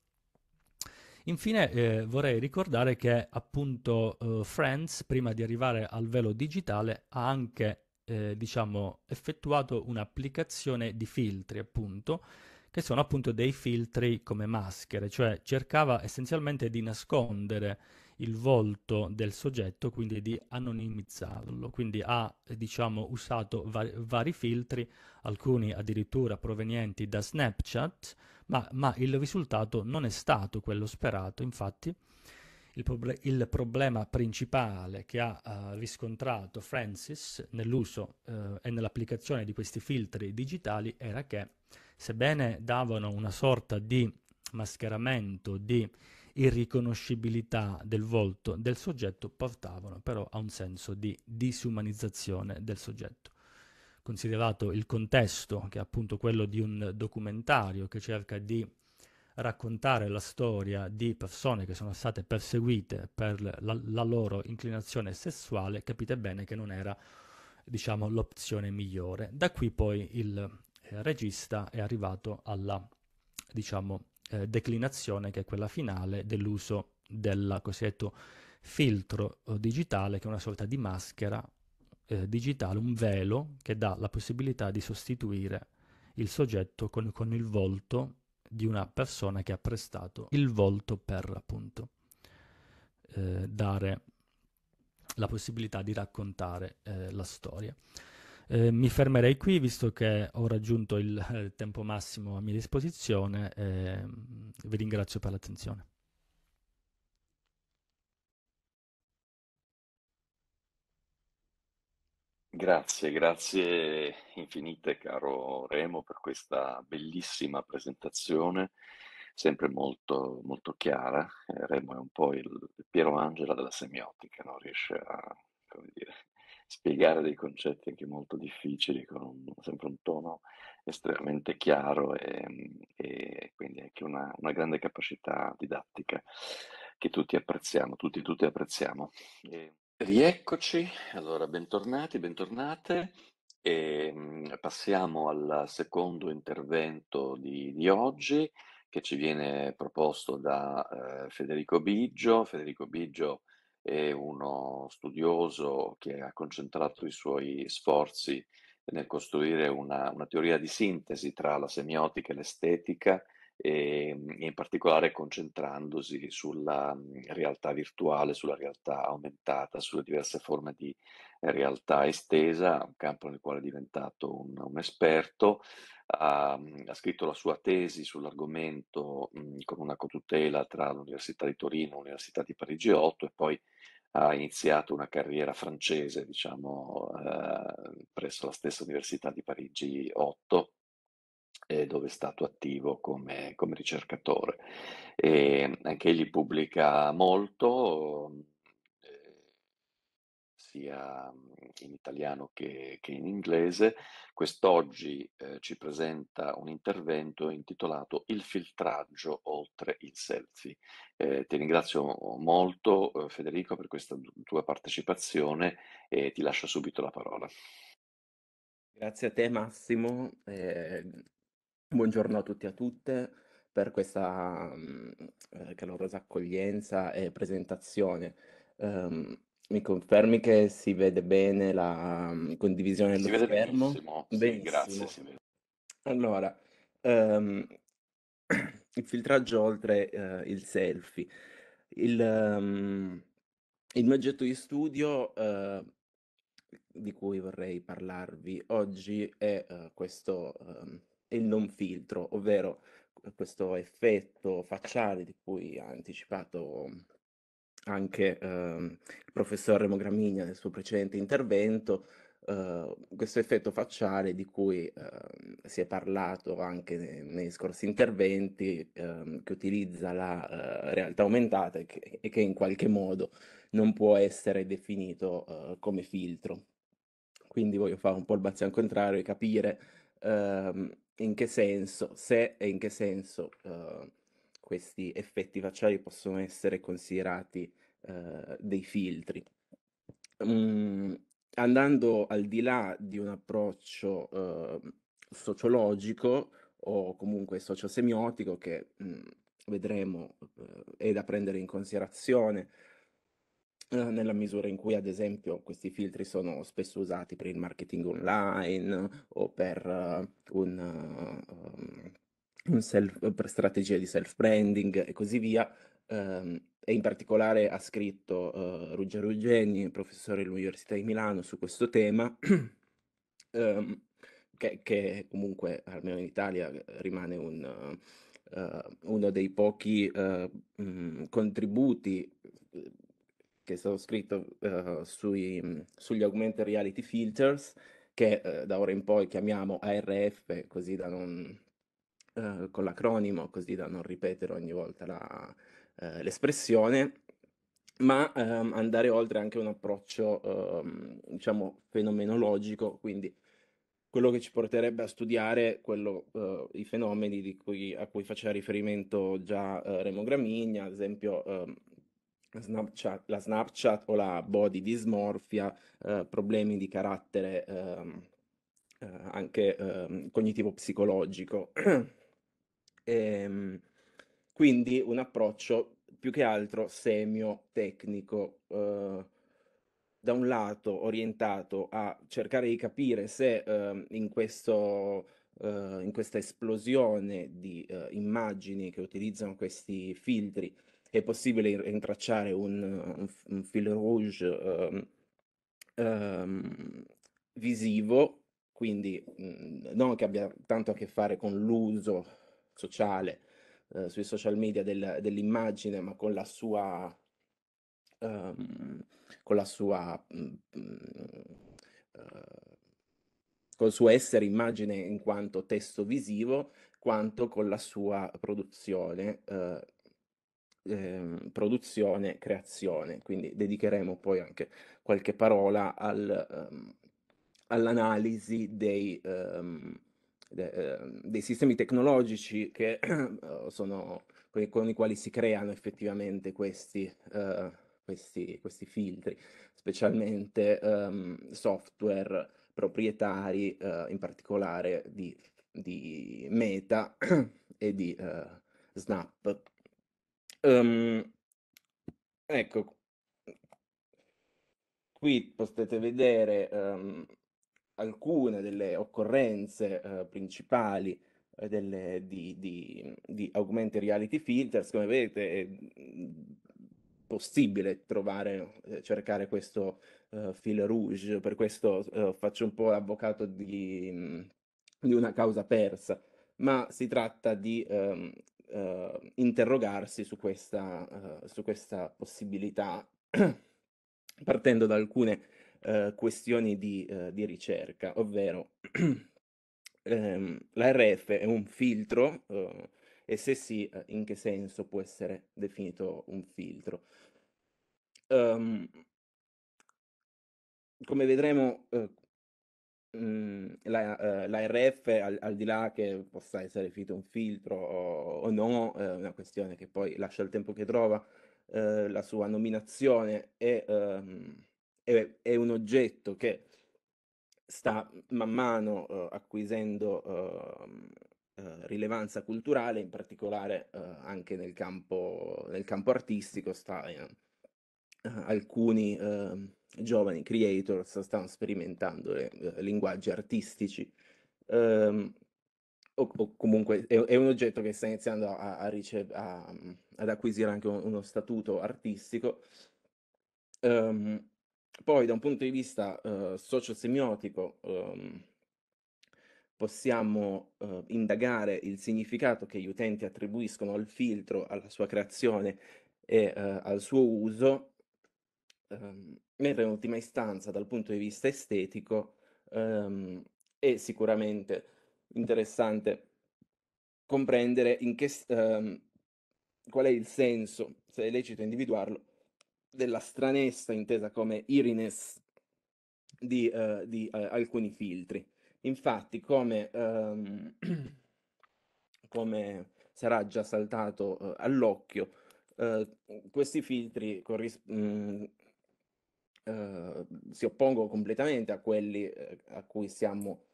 Infine eh, vorrei ricordare che appunto eh, Friends, prima di arrivare al velo digitale, ha anche eh, diciamo, effettuato un'applicazione di filtri, appunto, che sono appunto dei filtri come maschere, cioè cercava essenzialmente di nascondere il volto del soggetto, quindi di anonimizzarlo. Quindi ha, eh, diciamo, usato vari, vari filtri, alcuni addirittura provenienti da Snapchat, ma, ma il risultato non è stato quello sperato, infatti il, proble- il problema principale che ha uh, riscontrato Francis nell'uso uh, e nell'applicazione di questi filtri digitali era che sebbene davano una sorta di mascheramento, di irriconoscibilità del volto del soggetto portavano però a un senso di disumanizzazione del soggetto considerato il contesto, che è appunto quello di un documentario che cerca di raccontare la storia di persone che sono state perseguite per la, la loro inclinazione sessuale, capite bene che non era diciamo l'opzione migliore. Da qui poi il eh, regista è arrivato alla diciamo eh, declinazione che è quella finale dell'uso del cosiddetto filtro eh, digitale che è una sorta di maschera eh, digitale un velo che dà la possibilità di sostituire il soggetto con, con il volto di una persona che ha prestato il volto per appunto eh, dare la possibilità di raccontare eh, la storia. Eh, mi fermerei qui visto che ho raggiunto il eh, tempo massimo a mia disposizione. Ehm, vi ringrazio per l'attenzione. Grazie, grazie infinite caro Remo per questa bellissima presentazione, sempre molto, molto chiara. Eh, Remo è un po' il Piero Angela della semiotica, no? riesce a dire, spiegare dei concetti anche molto difficili con un, sempre un tono estremamente chiaro e, e quindi anche una, una, grande capacità didattica che tutti apprezziamo, tutti, tutti apprezziamo. E... Rieccoci, allora bentornati, bentornate. E ehm, passiamo al secondo intervento di, di, oggi che ci viene proposto da eh, Federico Biggio. Federico Biggio è uno studioso che ha concentrato i suoi sforzi nel costruire una, una teoria di sintesi tra la semiotica e l'estetica Ehm, e, in particolare concentrandosi sulla mhmm, realtà virtuale, sulla realtà aumentata, sulle diverse forme di eh, realtà estesa, un campo nel quale è diventato un, un esperto. Ha, mhmm, ha, scritto la sua tesi sull'argomento mh, mhmm, con una cotutela tra l'Università di Torino e l'Università di Parigi 8 e poi ha iniziato una carriera francese, diciamo, eh, presso la stessa Università di Parigi 8 eh, dove è stato attivo come, come ricercatore. E ehm, anche egli pubblica molto, mm, eh, sia mm, in italiano che, che in inglese. Quest'oggi eh, ci presenta un intervento intitolato Il filtraggio oltre il selfie. Eh, ti ringrazio molto eh, Federico per questa tua partecipazione e ti lascio subito la parola. Grazie a te Massimo, ehm, Buongiorno a tutti e a tutte per questa mm, eh, calorosa accoglienza e presentazione. Um, mi confermi che si vede bene la um, condivisione dello si vede schermo? Benissimo. benissimo. Grazie, si vede. Allora, um, il filtraggio oltre uh, il selfie. Il, mm, il, mio oggetto di studio uh, di cui vorrei parlarvi oggi è uh, questo ehm, il non filtro, ovvero uhm, questo effetto facciale di cui ha anticipato anche eh, il professor Remo Gramigna nel suo precedente intervento, eh, questo effetto facciale di cui eh, si è parlato anche nei, nei scorsi interventi, che utilizza la realtà aumentata e che, e che, in qualche modo non può essere definito come filtro. Quindi voglio fare un po' il bazzian contrario e capire Ehm, in che senso, se e in che senso eh, questi effetti facciali possono essere considerati eh, dei filtri. Mm, andando al di là di un approccio eh, sociologico o comunque sociosemiotico che mm, vedremo ehm, è da prendere in considerazione eh, nella misura in cui, ad esempio, questi filtri sono spesso usati per il marketing online o per, uh, un, uh, um, self, per strategie di self-branding e così via. Um, e in particolare ha scritto uh, Ruggero Eugeni, professore dell'Università di Milano, su questo tema, um, che, che, comunque, almeno in Italia, rimane un, uno dei pochi mh, contributi che è stato scritto uh, sui, mm, sugli augmented reality filters, che uh, da ora in poi chiamiamo ARF, così da non, uh, con l'acronimo, così da non ripetere ogni volta la, l'espressione, ma um, andare oltre anche un approccio, um, diciamo, fenomenologico, quindi quello che ci porterebbe a studiare quello, uh, i fenomeni cui, a cui faceva riferimento già uh, Remo Gramigna, ad esempio um, Snapchat, la Snapchat o la body dismorfia, eh, problemi di carattere ehm, eh, anche eh, cognitivo-psicologico. e, ehm, quindi un approccio più che altro semio-tecnico, eh, da un lato orientato a cercare di capire se ehm, in questo eh, in questa esplosione di uh, immagini che utilizzano questi filtri è possibile rintracciare un, un fil rouge um, um, visivo, quindi mh, mhmm, non che abbia tanto a che fare con l'uso sociale uh, sui social media del, dell'immagine, ma con la sua, um, con la sua mh, mhmm, uh, mhmm, eh, col suo essere immagine in quanto testo visivo, quanto con la sua produzione eh, eh, produzione, creazione, quindi dedicheremo poi anche qualche parola al, um, all'analisi dei, um, de, uh, dei, sistemi tecnologici che, uh, sono, con i quali si creano effettivamente questi, uh, questi, questi filtri, specialmente um, software proprietari, eh, in particolare di, di Meta e di Snap Ehm, ecco, qui potete vedere ehm, alcune delle occorrenze eh, principali eh, delle, di, di, di Augmented Reality Filters. Come vedete è mm, possibile trovare, eh, cercare questo eh, fil rouge, per questo faccio un po' l'avvocato di, mm, di una causa persa ma si tratta di ehm, eh, interrogarsi su questa, eh, su questa possibilità partendo da alcune eh, questioni di, eh, di, ricerca, ovvero ehm, la RF è un filtro eh, e se sì, eh, in che senso può essere definito un filtro? Um, come vedremo, eh, mh, mhmm, la, eh, la, RF, al, al, di là che possa essere finito un filtro o, o no, è una questione che poi lascia il tempo che trova, eh, la sua nominazione è, ehm, è, è, un oggetto che sta man mano eh, acquisendo ehm, eh, rilevanza culturale, in particolare eh, anche nel campo, nel campo, artistico, sta eh, alcuni ehm, giovani creators stanno sperimentando eh, eh linguaggi artistici um, o, o, comunque è, è, un oggetto che sta iniziando a, a riceve, a, ad acquisire anche un, uno statuto artistico. Um, poi da un punto di vista uh, socio-semiotico, um, possiamo uh, indagare il significato che gli utenti attribuiscono al filtro, alla sua creazione e uh, al suo uso. Um, mentre in ultima istanza, dal punto di vista estetico, ehm, è sicuramente interessante comprendere in che, ehm, qual è il senso, se è lecito individuarlo, della stranezza intesa come iriness di, eh, di eh, alcuni filtri. Infatti, come, ehm, come sarà già saltato eh, all'occhio, eh, questi filtri corris- mh, mm, Ehm, si oppongono completamente a quelli eh, a cui siamo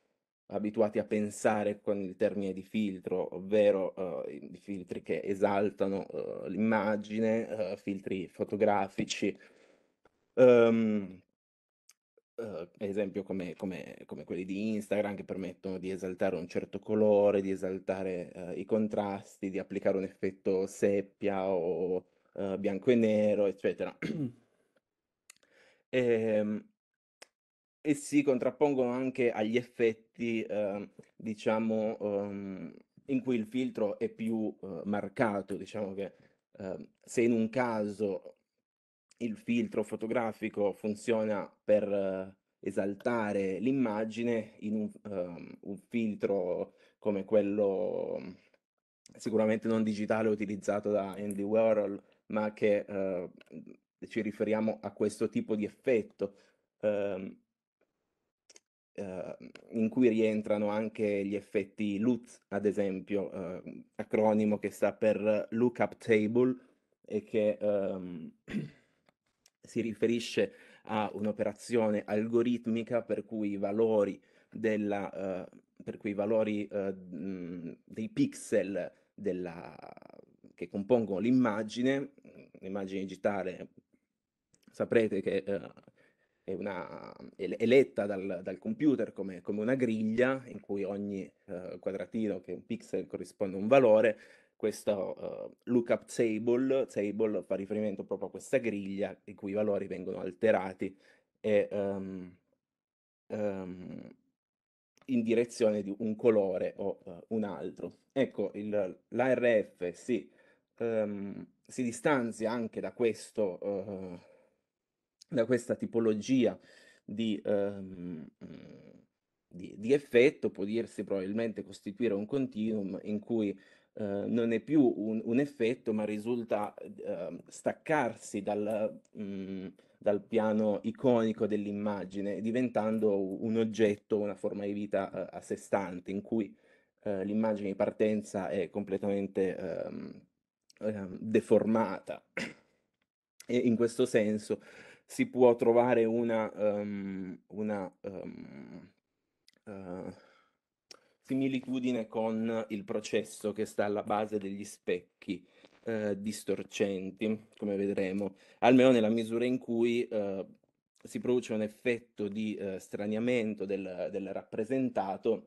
abituati a pensare con il termine di filtro, ovvero eh, i filtri che esaltano ehm, l'immagine, ehm, filtri fotografici, um, ad esempio come, come, come, quelli di Instagram che permettono di esaltare un certo colore, di esaltare i contrasti, di applicare un effetto seppia o bianco e nero, eccetera. Ehm, e si contrappongono anche agli effetti, ehm, diciamo, ehm, in cui il filtro è più eh, marcato, diciamo che ehm, se in un caso il filtro fotografico funziona per eh, esaltare l'immagine, in un, ehm, un filtro come quello sicuramente non digitale utilizzato da Andy Warhol, ma che eh, ci riferiamo a questo tipo di effetto, ehm, eh, in cui rientrano anche gli effetti LUT, ad esempio, eh, acronimo che sta per Lookup Table e che ehm, si riferisce a un'operazione algoritmica per cui i valori, della, eh, cui i valori ehm, mh, mhmm, dei pixel della, che compongono l'immagine, l'immagine digitale saprete che eh, è, una, è, è, letta dal, dal computer come, come, una griglia in cui ogni eh, quadratino che è un pixel corrisponde a un valore. Questo eh, lookup table, table fa riferimento proprio a questa griglia in cui i valori vengono alterati e, um, um, in direzione di un colore o uh, un altro. Ecco, il, l'ARF si, um, ehm, si distanzia anche da questo. Uh, da questa tipologia di, ehm, mm, di, di, effetto può dirsi probabilmente costituire un continuum in cui eh, non è più un, un effetto ma risulta eh, staccarsi dal, mh, mm, dal, piano iconico dell'immagine diventando un oggetto, una forma di vita eh, a sé stante in cui eh, l'immagine di partenza è completamente ehm, ehm deformata e in questo senso si può trovare una, um, una um, uh, similitudine con il processo che sta alla base degli specchi uh, distorcenti, come vedremo, almeno nella misura in cui uh, si produce un effetto di straniamento del, del rappresentato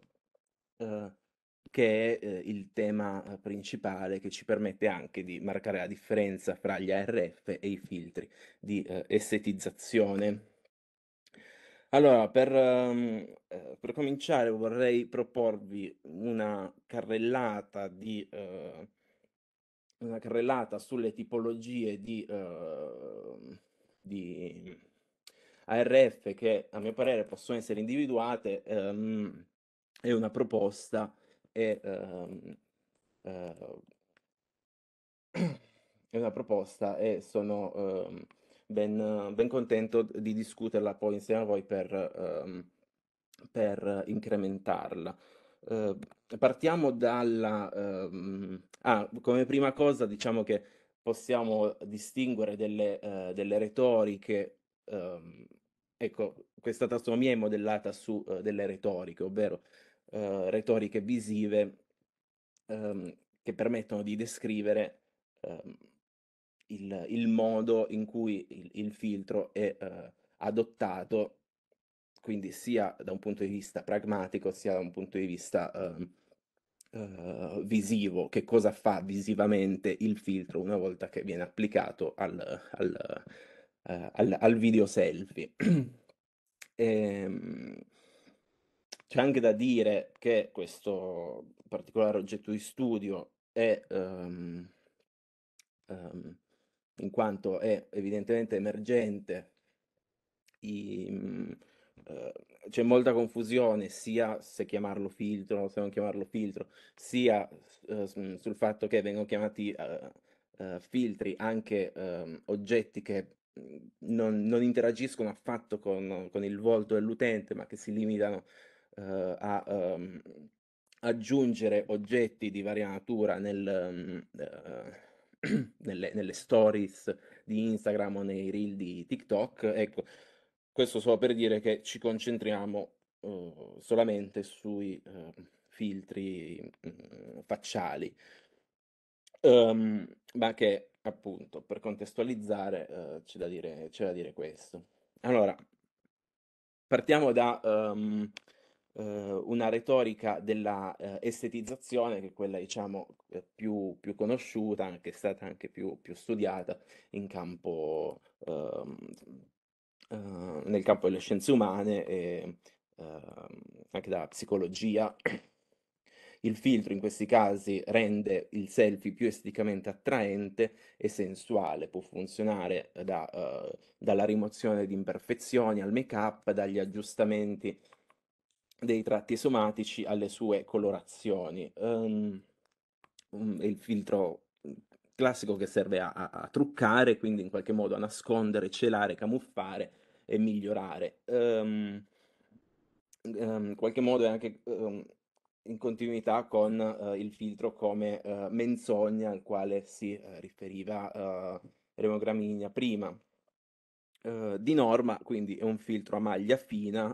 che è eh, il tema eh, principale che ci permette anche di marcare la differenza fra gli ARF e i filtri di eh, estetizzazione. Allora, per, um, per, cominciare vorrei proporvi una carrellata, di, eh, una carrellata sulle tipologie di, ehm, di, ARF che a mio parere possono essere individuate. Um, è una proposta è, ehm, eh, è una proposta e sono ehm, ben, ben, contento di discuterla poi insieme a voi per, ehm, per incrementarla. Eh, partiamo dalla... Ehm, ah, come prima cosa diciamo che possiamo distinguere delle, eh, delle retoriche ehm, ecco, questa tassonomia è modellata su uh, delle retoriche, ovvero eh, retoriche visive ehm, che permettono di descrivere ehm, il, il, modo in cui il, il filtro è eh, adottato, quindi sia da un punto di vista pragmatico sia da un punto di vista ehm, Uh, visivo, che cosa fa visivamente il filtro una volta che viene applicato al, al, uh, al, al video selfie. e, ehm, c'è anche da dire che questo particolare oggetto di studio è, ehm, ehm, in quanto è evidentemente emergente, i, mh, mhmm, eh, c'è molta confusione sia se chiamarlo filtro o se non chiamarlo filtro, sia eh, mhmm, sul fatto che vengono chiamati eh, eh filtri anche ehm, oggetti che mhmm, non, non interagiscono affatto con, con il volto dell'utente, ma che si limitano eh, a ehm, aggiungere oggetti di varia natura nel, mm, eh, nelle, nelle, stories di Instagram o nei reel di TikTok. Ecco, questo solo per dire che ci concentriamo eh, solamente sui eh, filtri mm, facciali. Um, ma che appunto per contestualizzare eh, c'è da, dire, c'è da dire questo. Allora, partiamo da um, Uhm, una retorica della uhm, estetizzazione, che è quella diciamo, uhm, più, più, conosciuta, che è stata anche più, più studiata campo, nel campo delle scienze umane e anche dalla psicologia. Il filtro in questi casi rende il selfie più esteticamente attraente e sensuale, può funzionare da, uh, dalla rimozione di imperfezioni al make-up, dagli aggiustamenti dei tratti somatici alle sue colorazioni. Um, il filtro mm, classico che serve a, a, a, truccare, quindi in qualche modo a nascondere, celare, camuffare e migliorare. Um, um, in qualche modo è anche um, in continuità con uh, il filtro come uh, menzogna al quale si uh, riferiva Remo Gramigna prima. di norma, quindi è un filtro a maglia fina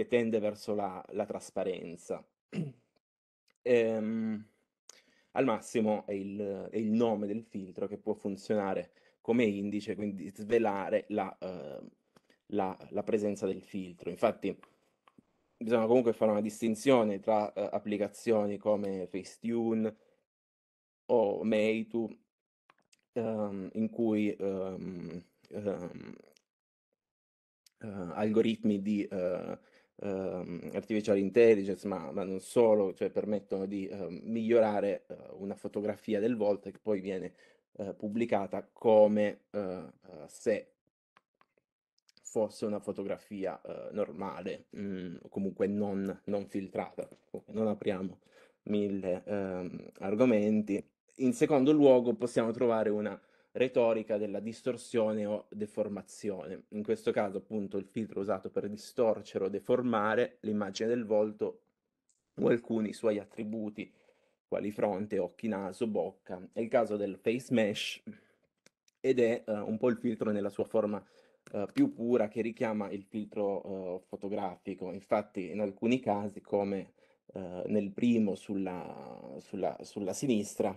che tende verso la, la trasparenza. Ehm, al massimo è il, è il, nome del filtro che può funzionare come indice, quindi svelare la, eh, la, la presenza del filtro. Infatti bisogna comunque fare una distinzione tra eh, applicazioni come Facetune o Meitu, ehm, in cui ehm, ehm eh, algoritmi di... Eh, ehm, artificial intelligence, ma, ma, non solo, cioè permettono di ehm, migliorare eh, una fotografia del volto che poi viene eh, pubblicata come eh, se fosse una fotografia eh, normale, mh, mm, comunque non, non filtrata. Non apriamo mille ehm, argomenti. In secondo luogo possiamo trovare una retorica della distorsione o deformazione. In questo caso, appunto, il filtro usato per distorcere o deformare l'immagine del volto o alcuni suoi attributi, quali fronte, occhi, naso, bocca. È il caso del face mesh ed è uh, un po' il filtro nella sua forma uh, più pura che richiama il filtro uh, fotografico. Infatti, in alcuni casi, come nel primo sulla, sulla, sulla sinistra,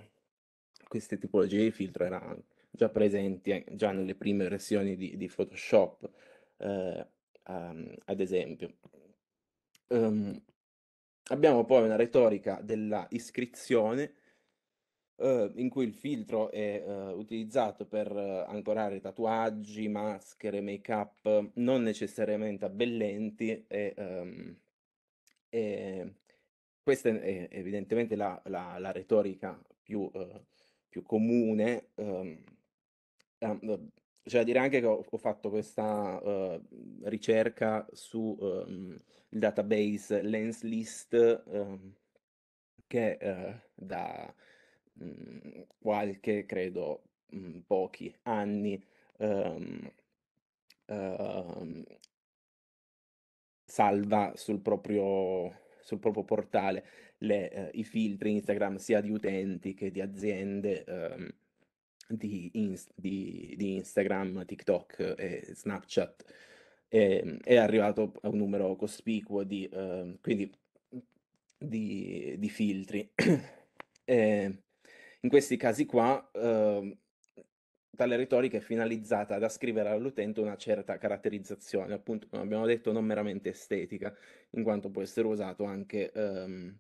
queste tipologie di filtro erano già presenti eh, già nelle prime versioni di, di Photoshop, eh, um, ad esempio. Um, abbiamo poi una retorica della iscrizione eh, in cui il filtro è eh, utilizzato per eh, ancorare tatuaggi, maschere, make-up non necessariamente abbellenti e, um, e questa è evidentemente la, la, la retorica più, eh, più comune um, cioè c'è dire anche che ho, ho fatto questa uh, ricerca su um, il database Lens List um, che uh, da um, qualche, credo, mhmm, pochi anni uh, salva sul proprio, sul proprio portale le, uhm, i filtri Instagram sia di utenti che di aziende uhm, di, ins- di, di Instagram, TikTok e Snapchat e, ehm, è arrivato a un numero cospicuo di, eh, quindi, di, di filtri. e, in questi casi qua, eh, tale retorica è finalizzata ad ascrivere all'utente una certa caratterizzazione, appunto, come abbiamo detto, non meramente estetica, in quanto può essere usato anche ehm,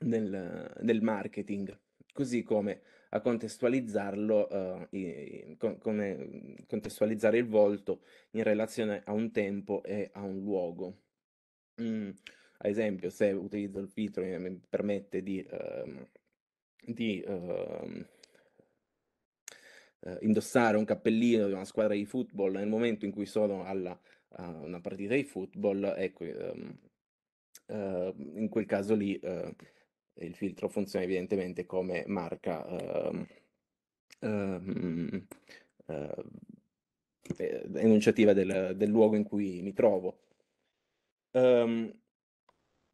nel, nel, marketing, così come a contestualizzarlo, eh, con, come mm, contestualizzare il volto in relazione a un tempo e a un luogo. Mm, ad esempio, se utilizzo il filtro eh, mi permette di, eh, di ehm, eh, indossare un cappellino di una squadra di football nel momento in cui sono alla, a una partita di football, ecco, ehm, eh, in quel caso lì eh, il filtro funziona evidentemente come marca ehm, ehm, ehm, eh, enunciativa del, del, luogo in cui mi trovo. Um,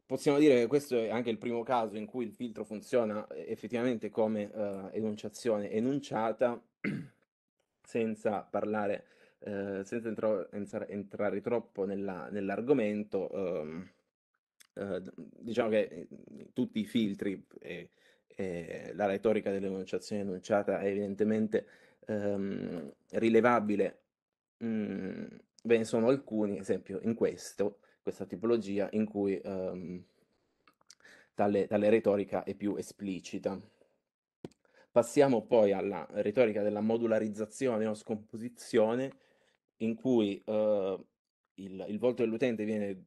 possiamo dire che questo è anche il primo caso in cui il filtro funziona eh, effettivamente come uh, enunciazione enunciata, senza parlare, uh, senza entro- entrare troppo nella, nell'argomento. Um, eh, diciamo che eh, tutti i filtri e, e la retorica dell'enunciazione enunciata è evidentemente ehm, rilevabile, mm, ve ne sono alcuni, esempio in questo, questa tipologia in cui ehm, tale, tale retorica è più esplicita. Passiamo poi alla retorica della modularizzazione o scomposizione, in cui eh, il, il, volto dell'utente viene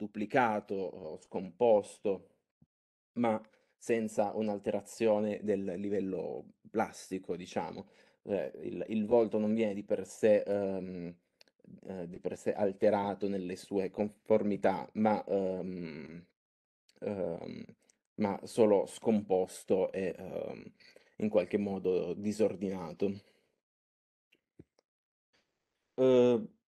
duplicato, scomposto, ma senza un'alterazione del livello plastico, diciamo. Eh, il, il, volto non viene di per, sé, um, eh, di per sé alterato nelle sue conformità, ma, um, um, ma solo scomposto e in qualche modo disordinato. Uh,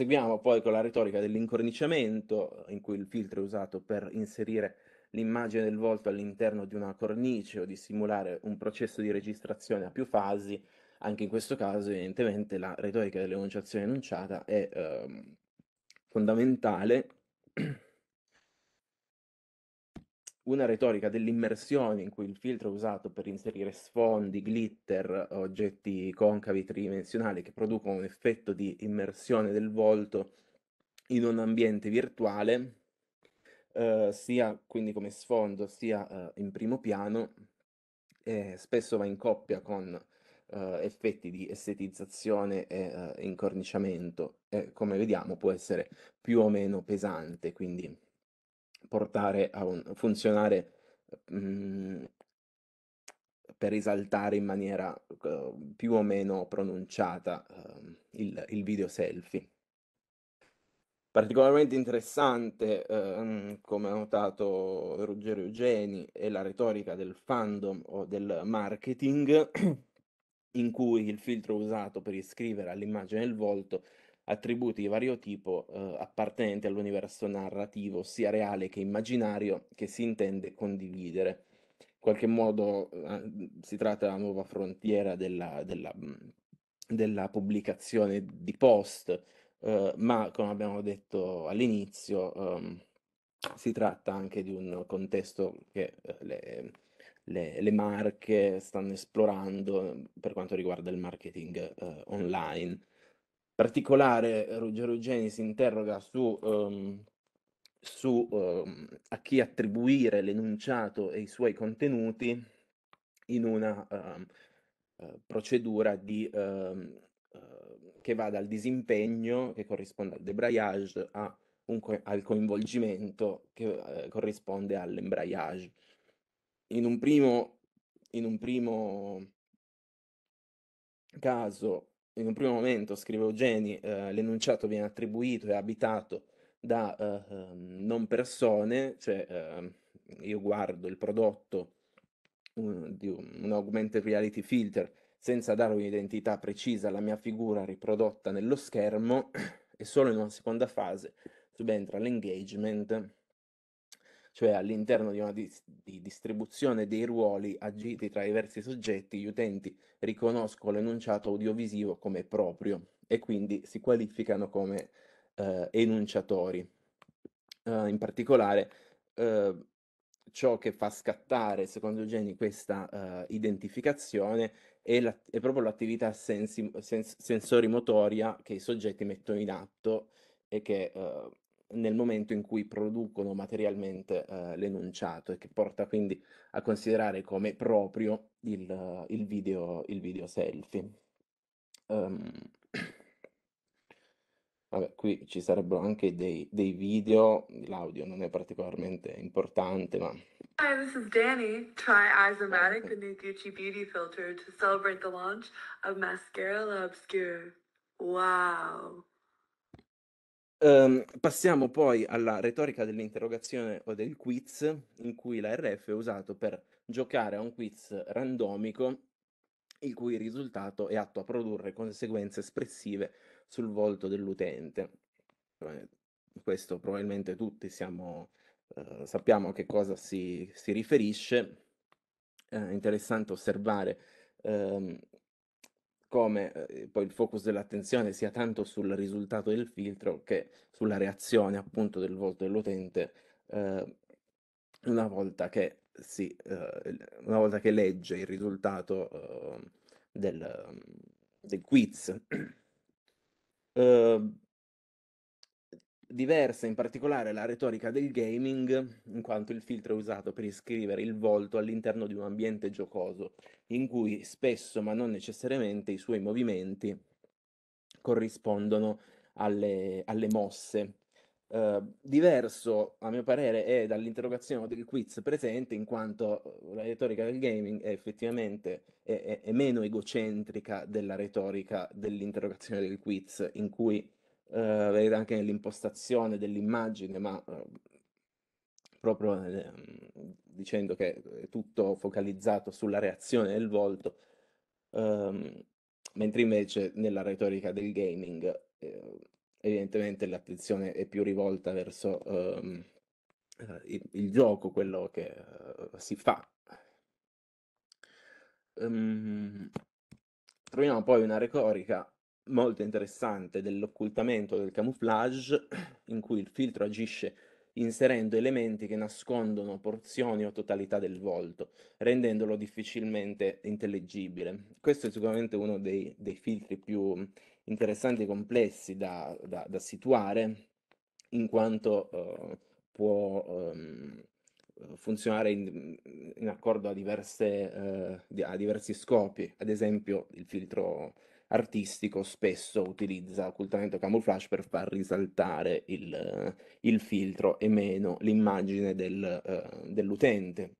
Seguiamo poi con la retorica dell'incorniciamento, in cui il filtro è usato per inserire l'immagine del volto all'interno di una cornice o di simulare un processo di registrazione a più fasi. Anche in questo caso, evidentemente, la retorica dell'enunciazione enunciata è ehm, fondamentale una retorica dell'immersione in cui il filtro è usato per inserire sfondi, glitter, oggetti concavi tridimensionali che producono un effetto di immersione del volto in un ambiente virtuale, eh, sia quindi come sfondo sia eh, in primo piano, e spesso va in coppia con eh, effetti di estetizzazione e eh, incorniciamento e come vediamo può essere più o meno pesante, quindi portare a un funzionare mh, mhmm, per risaltare in maniera uh, più o meno pronunciata uh, il, il, video selfie. Particolarmente interessante, uh, come ha notato Ruggero Eugeni, è la retorica del fandom o del marketing, in cui il filtro usato per iscrivere all'immagine il volto attributi di vario tipo eh, appartenenti all'universo narrativo, sia reale che immaginario, che si intende condividere. In qualche modo eh, si tratta della nuova frontiera della, della, mm, della pubblicazione di post, eh, ma come abbiamo detto all'inizio, ehm, si tratta anche di un contesto che eh, le, le, le, marche stanno esplorando eh, per quanto riguarda il marketing eh, online particolare Ruggero Eugeni si interroga su, um, su um, a chi attribuire l'enunciato e i suoi contenuti in una uh, procedura di, uh, che va dal disimpegno, che corrisponde al debrayage, co- al coinvolgimento, che uh, corrisponde all'embrayage. In un primo, in un primo caso in un primo momento, scrive Eugeni, eh, l'enunciato viene attribuito e abitato da eh, ehm, non persone, cioè eh, io guardo il prodotto un, di un, un augmented reality filter senza dare un'identità precisa alla mia figura riprodotta nello schermo e solo in una seconda fase subentra l'engagement cioè all'interno di una dis- di distribuzione dei ruoli agiti tra i diversi soggetti, gli utenti riconoscono l'enunciato audiovisivo come proprio e quindi si qualificano come eh, enunciatori. Eh, in particolare, eh, ciò che fa scattare, secondo Eugeni, questa eh, identificazione è, la- è, proprio l'attività sensi- sens- sensorimotoria che i soggetti mettono in atto e che eh, nel momento in cui producono materialmente eh, l'enunciato e che porta quindi a considerare come proprio il, il, video, il video, selfie. Um, vabbè, qui ci sarebbero anche dei, dei video, l'audio non è particolarmente importante, ma... Hi, this is Danny. Try Isomatic, ecco. the new Gucci beauty filter, to celebrate the launch of Mascara La Obscura. Wow! Ehm, passiamo poi alla retorica dell'interrogazione o del quiz, in cui la RF è usato per giocare a un quiz randomico, il cui risultato è atto a produrre conseguenze espressive sul volto dell'utente. Questo probabilmente tutti siamo, eh, sappiamo a che cosa si, si riferisce. È eh, interessante osservare ehm, come eh, poi il focus dell'attenzione sia tanto sul risultato del filtro che sulla reazione appunto del volto dell'utente eh, una, volta che si, eh, una volta che legge il risultato ehm, del, del quiz. Uh, diversa in particolare la retorica del gaming, in quanto il filtro è usato per iscrivere il volto all'interno di un ambiente giocoso, in cui spesso, ma non necessariamente, i suoi movimenti corrispondono alle, alle mosse. Uh, diverso, a mio parere, è dall'interrogazione del quiz presente, in quanto eh, la retorica del gaming è effettivamente è, è, è meno egocentrica della retorica dell'interrogazione del quiz, in cui eh, vedete anche nell'impostazione dell'immagine, ma eh, proprio ehm, dicendo che è tutto focalizzato sulla reazione del volto, um, mentre invece nella retorica del gaming eh, evidentemente l'attenzione è più rivolta verso um, il, il, gioco, quello che uh, si fa. Um, troviamo poi una retorica molto interessante dell'occultamento del camouflage, in cui il filtro agisce inserendo elementi che nascondono porzioni o totalità del volto, rendendolo difficilmente intellegibile. Questo è sicuramente uno dei, dei filtri più interessanti e complessi da, da, da situare, in quanto uh, può um, funzionare in, in, accordo a, diverse, uh, a diversi scopi, ad esempio il filtro artistico spesso utilizza occultamento camouflage per far risaltare il, il filtro e meno l'immagine del, uh, dell'utente.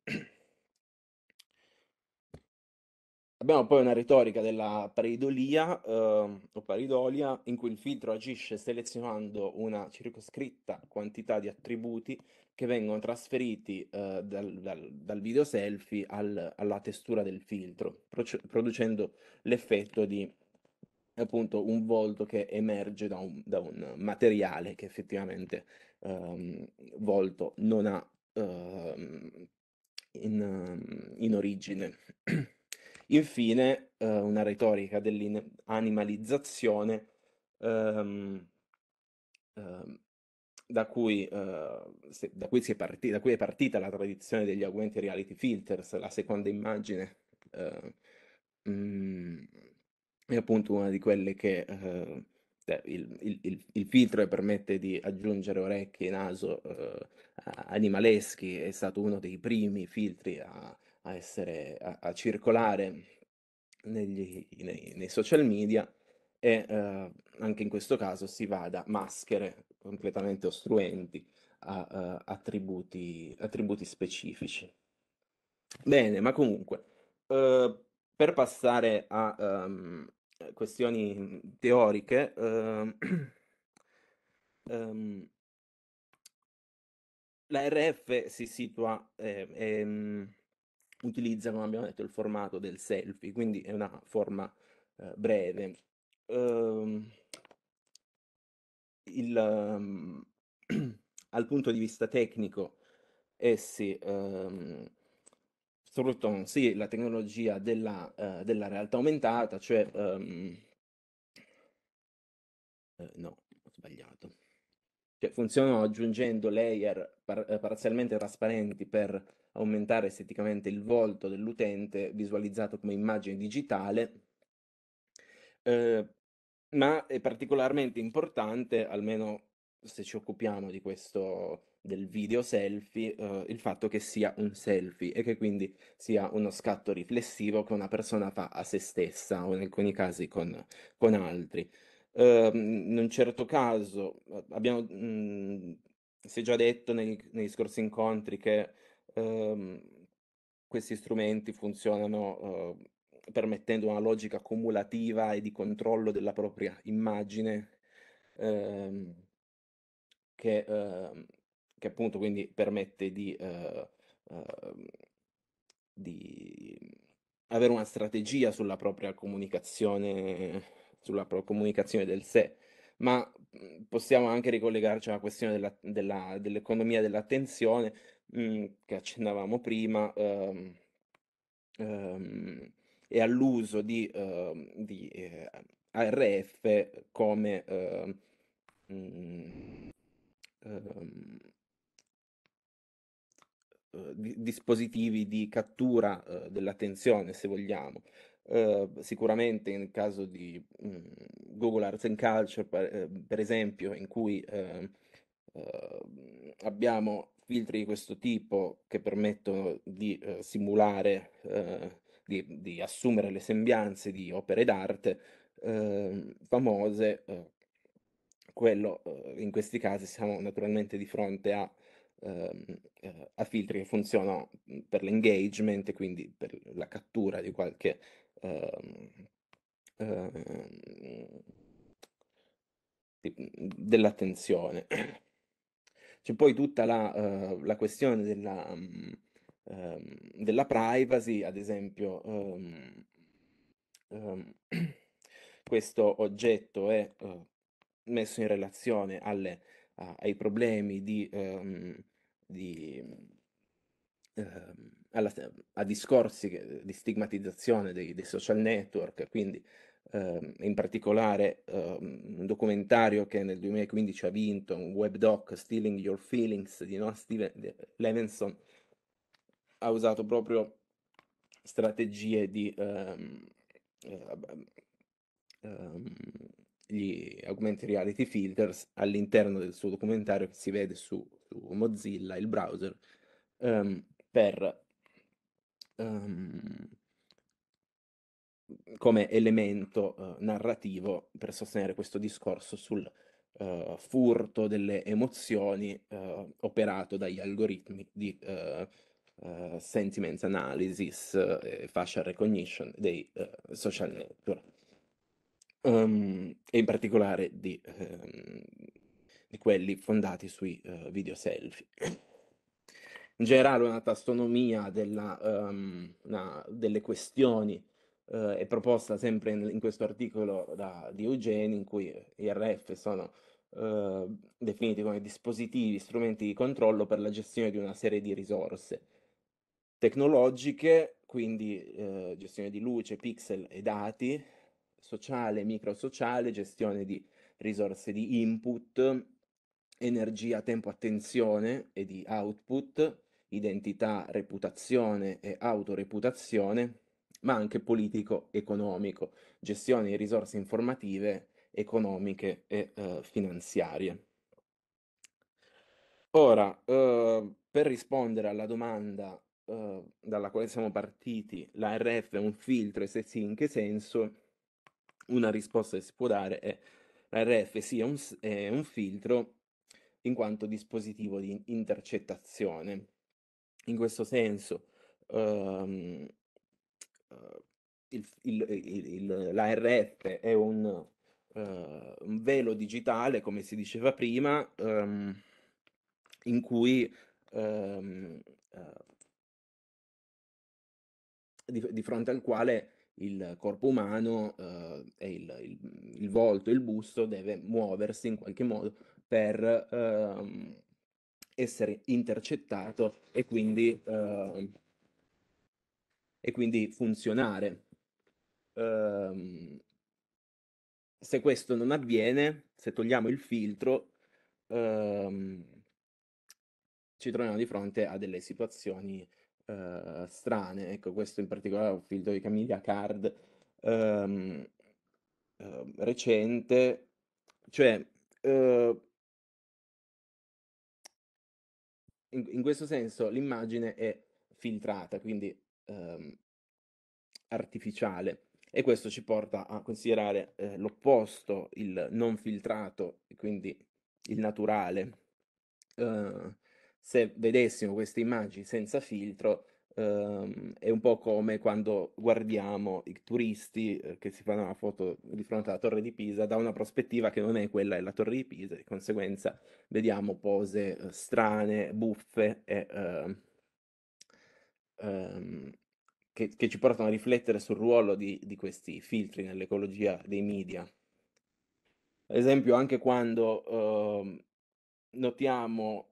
Abbiamo poi una retorica della pareidolia eh, o pareidolia in cui il filtro agisce selezionando una circoscritta quantità di attributi che vengono trasferiti eh, dal, dal, dal, video selfie al, alla testura del filtro, pro- producendo l'effetto di appunto un volto che emerge da un, da un materiale che effettivamente um, volto non ha uh, in, ehm, in, origine. Infine, uh, una retorica dell'animalizzazione um, um, da cui, uh, se, da, cui partita, da cui, è partita la tradizione degli augmented reality filters, la seconda immagine uh, è appunto una di quelle che eh, cioè, il, il, il, il, filtro che permette di aggiungere orecchie e naso eh, animaleschi è stato uno dei primi filtri a, a, essere, a, a circolare negli, nei, nei, social media e eh, anche in questo caso si va da maschere completamente ostruenti a, eh, attributi, attributi, specifici. Bene, ma comunque, eh, per passare a... Um, eh, questioni mhmm, teoriche, ehm, ehm, la RF si situa eh, ehm, utilizza, come abbiamo detto, il formato del selfie, quindi è una forma eh, breve. Um, il, um, al punto di vista tecnico, essi um, Struton mm, sì, la tecnologia della, eh, della realtà aumentata, cioè... Um, eh, no, ho sbagliato. Cioè, funzionano aggiungendo layer par- eh, parzialmente trasparenti per aumentare esteticamente il volto dell'utente visualizzato come immagine digitale, eh, ma è particolarmente importante, almeno se ci occupiamo di questo del video selfie eh, il fatto che sia un selfie e che quindi sia uno scatto riflessivo che una persona fa a se stessa o in alcuni casi con, con altri. Eh, in un certo caso eh, abbiamo, mh, mm, si è già detto nei, negli scorsi incontri che ehm, questi strumenti funzionano eh, permettendo una logica cumulativa e di controllo della propria immagine ehm, che ehm, che appunto quindi permette di, uh, uh, di mhmm, avere una strategia sulla propria comunicazione, sulla pro- comunicazione del sé, ma mhmm, possiamo anche ricollegarci alla questione della, della, dell'economia dell'attenzione mh, mhmm, che accennavamo prima um, um, e all'uso di, uh, di eh, ARF come uh, mh, eh, dispositivi di cattura eh, dell'attenzione, se vogliamo. Eh, sicuramente nel caso di mh, mm, Google Arts and Culture, per, eh, per esempio, in cui ehm, eh, abbiamo filtri di questo tipo che permettono di eh, simulare, di, di, assumere le sembianze di opere d'arte ehm, famose, quello in questi casi siamo naturalmente di fronte a Ehm, eh, a filtri che funzionano mm, per l'engagement e quindi per la cattura di qualche ehm, ehm, mm, dell'attenzione. C'è poi tutta la, eh, la questione della, mm, della, privacy, ad esempio um, um, questo oggetto è uh, messo in relazione alle, uh, ai problemi di um, di, ehm, alla, a discorsi di stigmatizzazione dei, dei, social network, quindi ehm, in particolare ehm, un documentario che nel 2015 ha vinto, un web doc, Stealing Your Feelings di Noah Steven, di Levinson, ha usato proprio strategie di... Um, gli augmented reality filters all'interno del suo documentario che si vede su su Mozilla, il browser, um, per, um, come elemento uh, narrativo per sostenere questo discorso sul uh, furto delle emozioni uh, operato dagli algoritmi di sentiment analysis e facial recognition dei social network. Um, e in particolare di um, di quelli fondati sui uh, video selfie. In generale una tassonomia della, um, una, delle questioni uh, è proposta sempre in, in questo articolo da, di Eugeni in cui eh, i RF sono uh, definiti come dispositivi, strumenti di controllo per la gestione di una serie di risorse tecnologiche, quindi eh, gestione di luce, pixel e dati, sociale, microsociale, gestione di risorse di input, energia, tempo, attenzione e di output, identità, reputazione e autoreputazione, ma anche politico-economico, gestione di risorse informative, economiche e eh, finanziarie. Ora, eh, per rispondere alla domanda eh, dalla quale siamo partiti, la è un filtro e se sì in che senso, una risposta che si può dare è la RF sì è un, è un filtro in quanto dispositivo di intercettazione. In questo senso, um, uh, il, il, il, l'ARF è un, uh, un, velo digitale, come si diceva prima, um, in cui um, uh, di, di, fronte al quale il corpo umano uh, e il, volto, il busto deve muoversi in qualche modo per ehm, essere intercettato e quindi, eh, e quindi funzionare. Eh, se questo non avviene, se togliamo il filtro, ehm, ci troviamo di fronte a delle situazioni eh, strane. Ecco, questo in particolare è un filtro di Camilla Card ehm, ehm, recente, cioè eh, in, in questo senso l'immagine è filtrata, quindi ehm, artificiale. E questo ci porta a considerare eh, l'opposto, il non filtrato, quindi il naturale. Eh, se vedessimo queste immagini senza filtro, Um, è un po' come quando guardiamo i turisti eh, che si fanno una foto di fronte alla torre di Pisa da una prospettiva che non è quella della torre di Pisa, di conseguenza vediamo pose eh, strane, buffe e, eh, ehm, che, che, ci portano a riflettere sul ruolo di, di questi filtri nell'ecologia dei media. Ad esempio, anche quando ehm, notiamo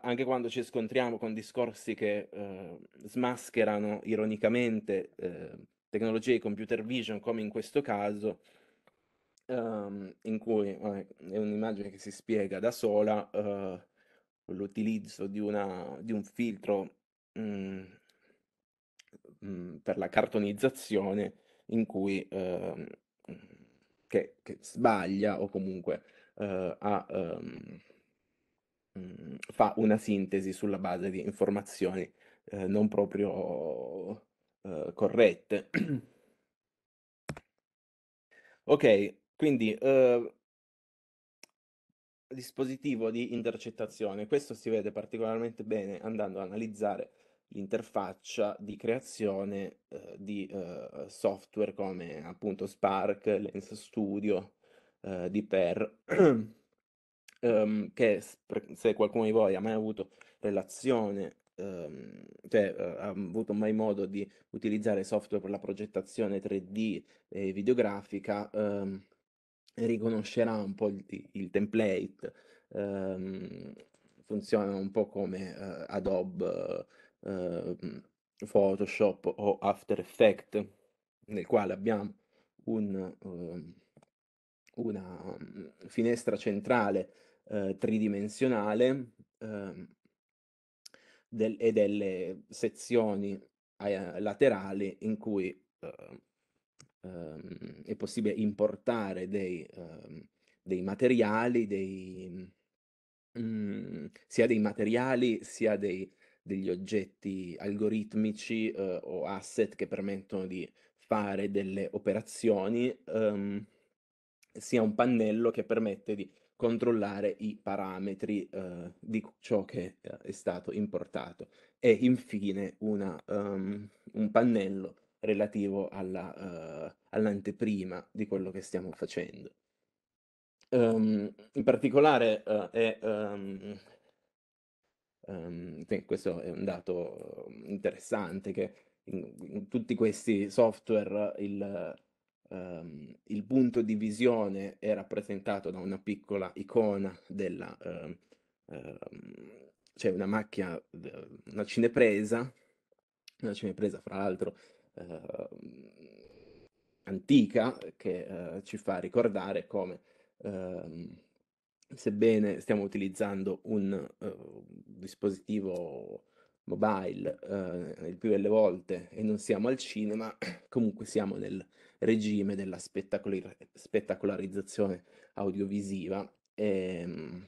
anche quando ci scontriamo con discorsi che eh, smascherano ironicamente eh, tecnologie di computer vision, come in questo caso, ehm, in cui eh, è un'immagine che si spiega da sola eh, l'utilizzo di, una, di, un filtro mh, mm, mh, mm, per la cartonizzazione in cui ehm, che, che, sbaglia o comunque eh, ha. Um, mhmm, fa una sintesi sulla base di informazioni, ehm, non proprio, ehm, corrette. ok, quindi, uhm dispositivo di intercettazione. Questo si vede particolarmente bene andando ad analizzare l'interfaccia di creazione, ehm, di, ehm, software come appunto Spark, Lens Studio, ehm, Deep ehm, che se qualcuno di voi ha mai avuto relazione, ehm, cioè eh, ha avuto mai modo di utilizzare software per la progettazione 3D e videografica, ehm, riconoscerà un po' il, il template, ehm, funziona un po' come eh, Adobe, eh, Photoshop o After Effects, nel quale abbiamo un, ehm, una mm, finestra centrale eh, tridimensionale eh, del, e delle sezioni eh, laterali in cui ehm, ehm, è possibile importare dei, ehm, dei materiali, dei, mm, sia dei materiali sia dei, degli oggetti algoritmici eh, o asset che permettono di fare delle operazioni, um, sia un pannello che permette di controllare i parametri eh, di ciò che eh, è stato importato e infine una, um, un pannello relativo alla, uh, all'anteprima di quello che stiamo facendo. Um, in particolare uh, è, um, questo è un dato interessante che in, in tutti questi software il, ehm, il punto di visione è rappresentato da una piccola icona della, ehm, ehm, cioè una macchia, ehm, una cinepresa, una cinepresa fra l'altro eh, antica che eh, ci fa ricordare come ehm, sebbene stiamo utilizzando un uh, dispositivo mobile uh, il più delle volte e non siamo al cinema, comunque siamo nel regime della spettacolar- spettacolarizzazione audiovisiva. E, ehm,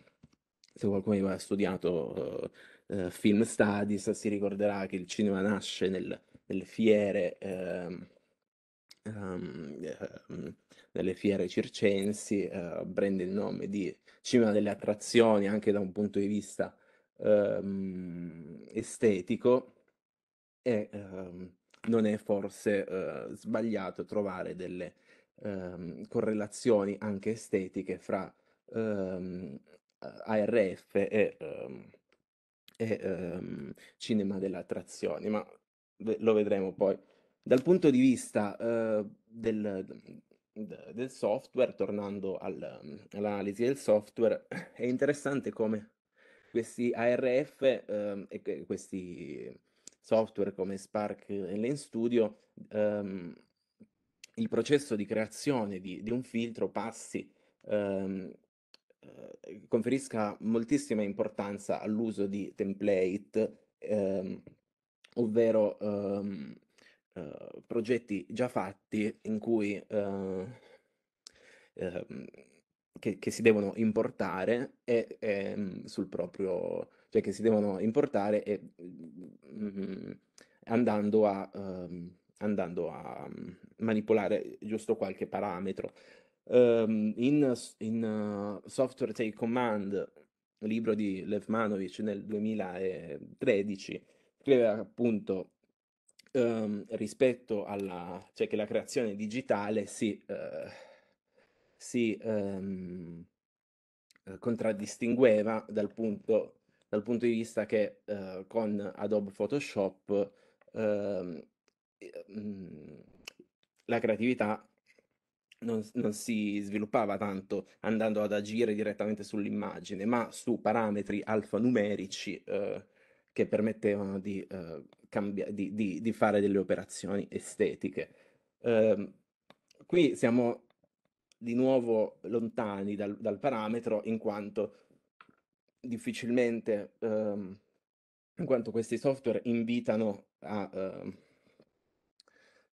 se qualcuno aveva studiato uh, uh, film studies si ricorderà che il cinema nasce nel, nelle fiere uh, um, nelle fiere circensi eh, prende il nome di cinema delle attrazioni anche da un punto di vista um, estetico e um, non è forse eh, sbagliato trovare delle ehm, correlazioni anche estetiche fra ehm, ARF e, ehm, e uhm, cinema dell'attrazione, ma lo vedremo poi. Dal punto di vista eh, del, del, software, tornando al, all'analisi del software, è interessante come questi ARF eh, e questi software come Spark e LeanStudio, ehm, il processo di creazione di, di un filtro passi, ehm, eh, conferisca moltissima importanza all'uso di template, ehm, ovvero ehm, eh, progetti già fatti in cui eh, ehm, che, che, si devono importare e, e, ehm, sul proprio cioè che si devono importare e, mm, andando a, um, andando a mm, manipolare giusto qualche parametro. Um, in, in uh, Software Take Command, libro di Lev Levmanovich nel 2013, scrive appunto Um, rispetto alla, cioè che la creazione digitale si, uh, si um, contraddistingueva dal punto dal punto di vista che eh, con Adobe Photoshop eh, la creatività non, non, si sviluppava tanto andando ad agire direttamente sull'immagine, ma su parametri alfanumerici eh, che permettevano di, eh, cambia- di, di, di, fare delle operazioni estetiche. Ehm, qui siamo di nuovo lontani dal, dal parametro in quanto difficilmente, ehm, in quanto questi software invitano a... Ehm,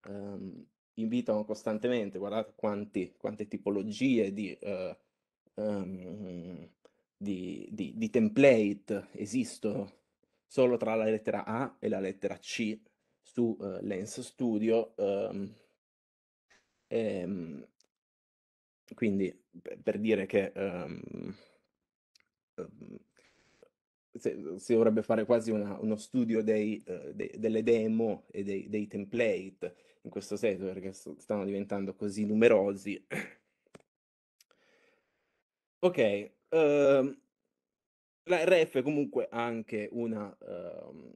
ehm, invitano costantemente, guardate quanti, quante tipologie di, eh, um, di, di, di, template esistono solo tra la lettera A e la lettera C su uh, Lens Studio. Um, ehm, e, ehm, quindi per dire che um, Ehm, se, si dovrebbe fare quasi una, uno studio dei, eh, de, delle demo e dei, dei, template in questo senso perché stanno diventando così numerosi. Ok, uh, la RF comunque ha anche una, uh,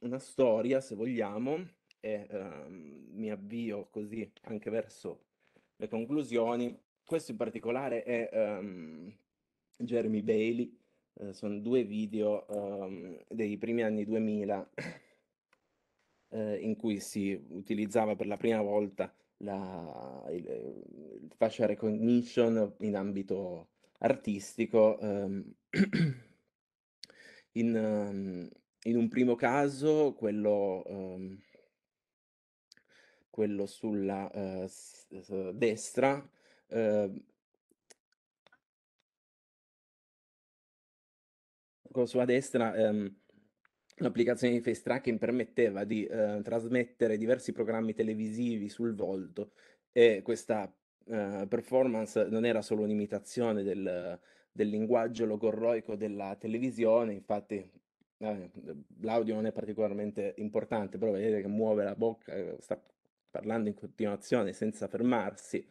una storia, se vogliamo, e uh, mi avvio così anche verso le conclusioni. Questo in particolare è um, Jeremy Bailey, eh, sono due video um, dei primi anni 2000 eh, in cui si utilizzava per la prima volta la il, il facial recognition in ambito artistico um, in, um, in, un primo caso quello quello sulla uh, destra uh, con sua destra ehm, l'applicazione di face tracking permetteva di eh, trasmettere diversi programmi televisivi sul volto e questa eh, performance non era solo un'imitazione del, del linguaggio logorroico della televisione, infatti eh, l'audio non è particolarmente importante, però vedete che muove la bocca, eh, sta parlando in continuazione senza fermarsi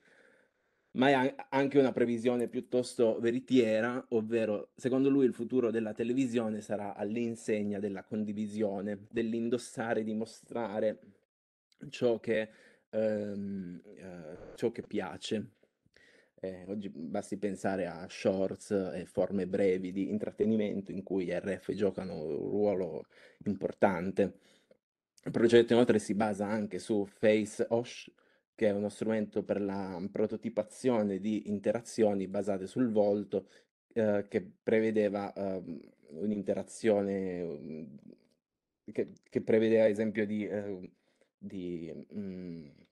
ma è anche una previsione piuttosto veritiera, ovvero secondo lui il futuro della televisione sarà all'insegna della condivisione, dell'indossare, dimostrare ciò che, ehm, eh, ciò che piace. Eh, oggi basti pensare a shorts e forme brevi di intrattenimento in cui RF giocano un ruolo importante. Il progetto inoltre si basa anche su face, osh, che è uno strumento per la prototipazione di interazioni basate sul volto, eh, che prevedeva eh, un'interazione mm, che, che, prevedeva ad esempio di, ehm, mm, eh, di mh,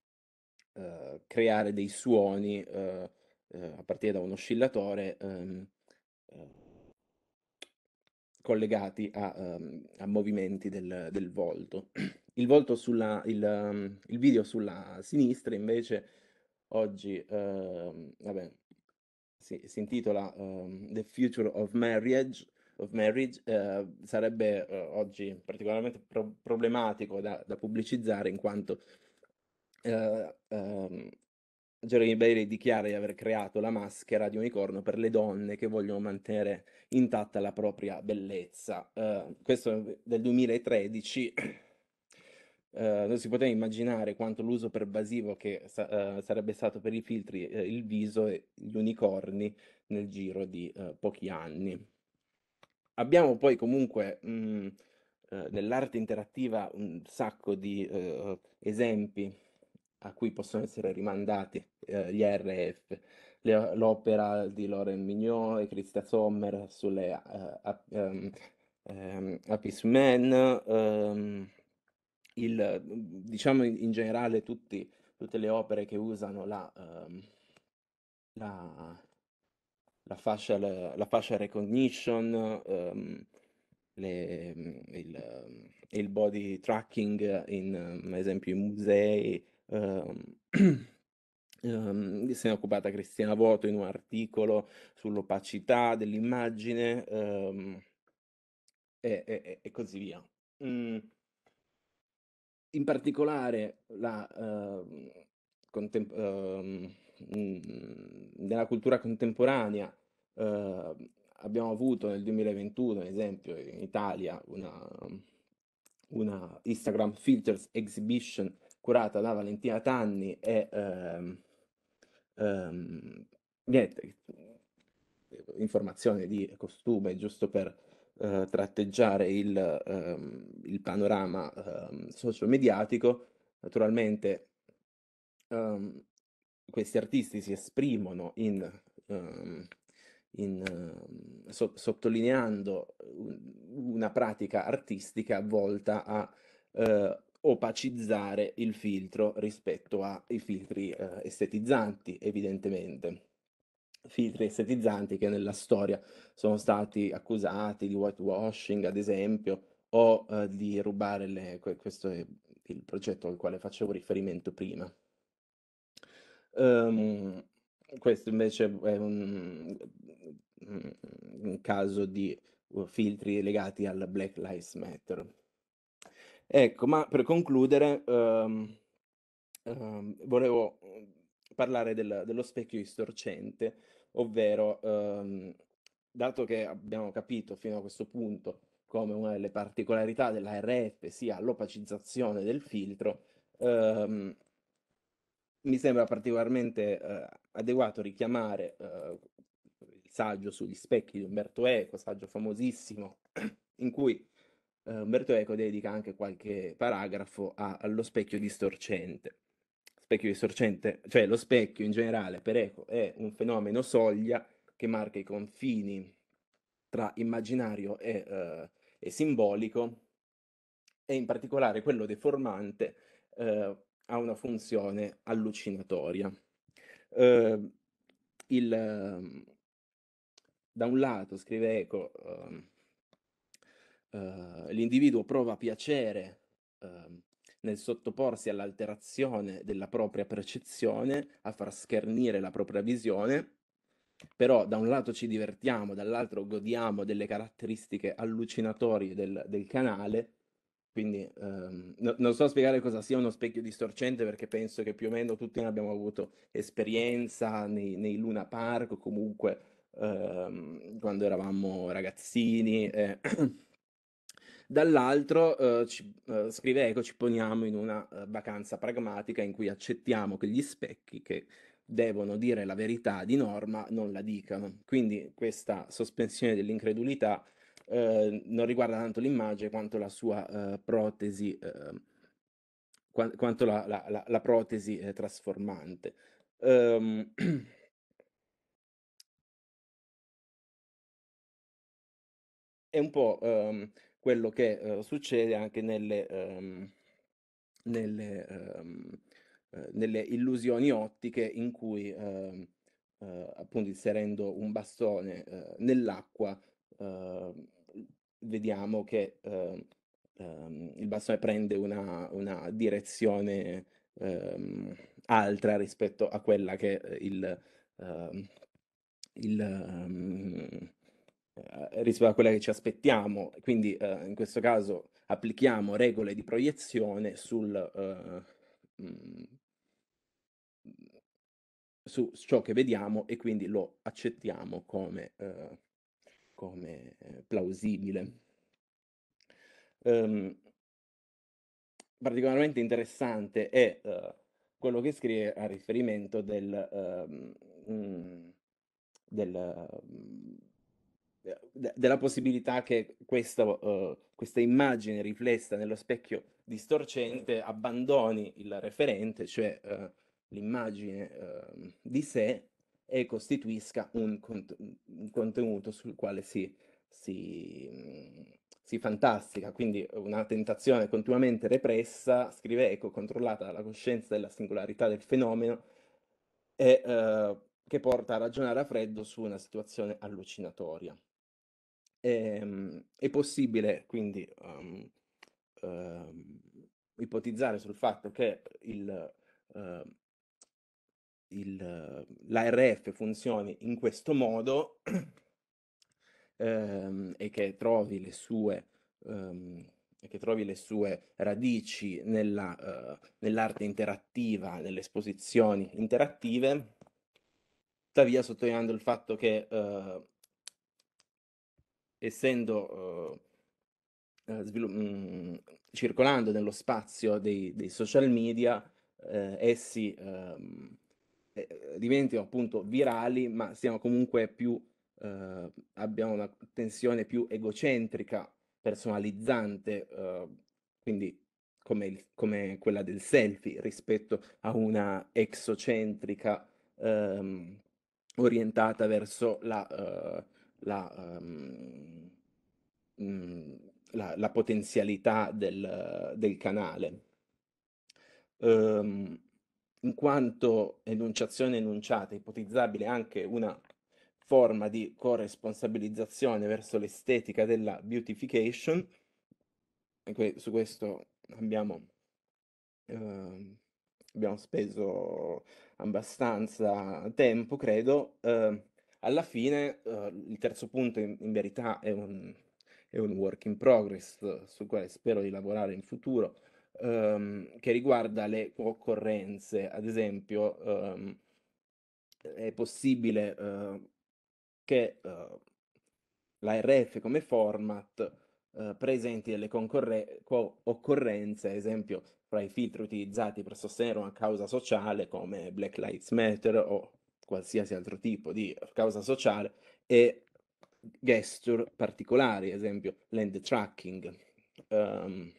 creare dei suoni eh, eh, a partire da un oscillatore ehm, eh, collegati a, ehm, a, movimenti del, del volto. Il, volto sulla, il, mm, il video sulla sinistra invece oggi eh, vabbè, si, si intitola eh, The Future of Marriage, of marriage eh, sarebbe eh, oggi particolarmente pro- problematico da, da, pubblicizzare in quanto eh, ehm, Jeremy Bailey dichiara di aver creato la maschera di unicorno per le donne che vogliono mantenere intatta la propria bellezza. Uh, questo del 2013 Ehm, non si poteva immaginare quanto l'uso pervasivo che sa- uh, sarebbe stato per i filtri uh, il viso e gli unicorni nel giro di pochi anni. Abbiamo poi comunque mh, mhmm, nell'arte interattiva un sacco di esempi a cui possono essere rimandati gli RF, Le- l'opera di Loren Mignot e Christa Sommer sulle uh, um, um, Apis Men, um, il, mhmm, diciamo in, in generale tutti, tutte le opere che usano la, um, la, la, facial, la facial recognition, um, le, mhmm, il, ehm, il, body tracking in, ad esempio, in musei, um, Um, si è occupata Cristina Voto in un articolo sull'opacità dell'immagine um, e, e, e, così via. Mm in particolare la, eh, contem- eh, mhmm, nella cultura contemporanea eh, abbiamo avuto nel 2021, ad esempio, in Italia una, una Instagram Filters Exhibition curata da Valentina Tanni e ehm, ehm, niente, informazioni di costume giusto per eh, tratteggiare il, ehm, il panorama ehm, socio-mediatico, naturalmente ehm, questi artisti si esprimono in, ehm, in, ehm, so, sottolineando una pratica artistica volta a eh, opacizzare il filtro rispetto ai filtri eh, estetizzanti, evidentemente filtri estetizzanti che nella storia sono stati accusati di whitewashing, ad esempio, o eh, di rubare le... questo è il progetto al quale facevo riferimento prima. Um, questo invece è un, un caso di uh, filtri legati al Black Lives Matter. Ecco, ma per concludere, um, um, volevo parlare del, dello specchio distorcente, ovvero ehm, dato che abbiamo capito fino a questo punto come una delle particolarità dell'ARF sia l'opacizzazione del filtro, ehm, mi sembra particolarmente eh, adeguato richiamare eh, il saggio sugli specchi di Umberto Eco, saggio famosissimo, in cui eh, Umberto Eco dedica anche qualche paragrafo a, allo specchio distorcente specchio risorgente, cioè lo specchio in generale per Eco è un fenomeno soglia che marca i confini tra immaginario e, eh, e simbolico e in particolare quello deformante eh, ha una funzione allucinatoria. Eh, il, ehm, da un lato, scrive Eco, ehm, eh, l'individuo prova piacere ehm, nel sottoporsi all'alterazione della propria percezione, a far schernire la propria visione, però da un lato ci divertiamo, dall'altro godiamo delle caratteristiche allucinatorie del, del canale, quindi ehm, no, non so spiegare cosa sia uno specchio distorcente perché penso che più o meno tutti ne abbiamo avuto esperienza nei, nei Luna Park o comunque ehm, quando eravamo ragazzini. Eh. dall'altro eh, ci, eh, scrive Eco ci poniamo in una eh, vacanza pragmatica in cui accettiamo che gli specchi che devono dire la verità di norma non la dicano. Quindi questa sospensione dell'incredulità eh, non riguarda tanto l'immagine quanto la sua eh, protesi, ehm, qu- quanto la, la, la, la protesi eh, trasformante. Um, è un po' um, quello che eh, succede anche nelle, ehm, nelle, ehm, eh, nelle, illusioni ottiche in cui ehm, eh, appunto inserendo un bastone eh, nell'acqua ehm, vediamo che ehm, ehm, il bastone prende una, una direzione altra rispetto a quella che eh, il, il eh, rispetto a quella che ci aspettiamo. Quindi eh, in questo caso applichiamo regole di proiezione sul, eh, mm, su ciò che vediamo e quindi lo accettiamo come, eh, come eh, plausibile. Um, particolarmente interessante è uh, quello che scrive a riferimento del, uh, ehm, mh, mm, del uh, della possibilità che questa, uh, questa immagine riflessa nello specchio distorcente abbandoni il referente, cioè uh, l'immagine uh, di sé, e costituisca un, cont- un contenuto sul quale si, si, si, fantastica. Quindi una tentazione continuamente repressa, scrive Eco, controllata dalla coscienza della singolarità del fenomeno e uhm, che porta a ragionare a freddo su una situazione allucinatoria. Ehm, è possibile quindi ehm, ehm, ipotizzare sul fatto che il, ehm, il, l'ARF funzioni in questo modo ehm, e che trovi le sue, ehm, che trovi le sue radici nella, eh, nell'arte interattiva, nelle esposizioni interattive, tuttavia sottolineando il fatto che eh, essendo eh, eh svilu- mh, mm, circolando nello spazio dei, dei social media, eh, essi ehm, eh, eh, diventino appunto virali, ma siamo comunque più abbiamo una tensione più egocentrica, personalizzante, quindi come, come, quella del selfie rispetto a una exocentrica ehm, orientata verso la, eh, la, um, la, la potenzialità del, del canale. Um, in quanto enunciazione enunciata, ipotizzabile anche una forma di corresponsabilizzazione verso l'estetica della beautification. su questo abbiamo, eh, abbiamo speso abbastanza tempo, credo. Eh, alla fine uh, il terzo punto in, in verità è un, è un, work in progress uhm, sul quale spero di lavorare in futuro, um, che riguarda le occorrenze. Ad esempio um, è possibile uh, che uh, la RF come format uh, presenti delle co- occorrenze, ad esempio fra i filtri utilizzati per sostenere una causa sociale come Black Lives Matter o qualsiasi altro tipo di causa sociale e gesture particolari, ad esempio land tracking, um,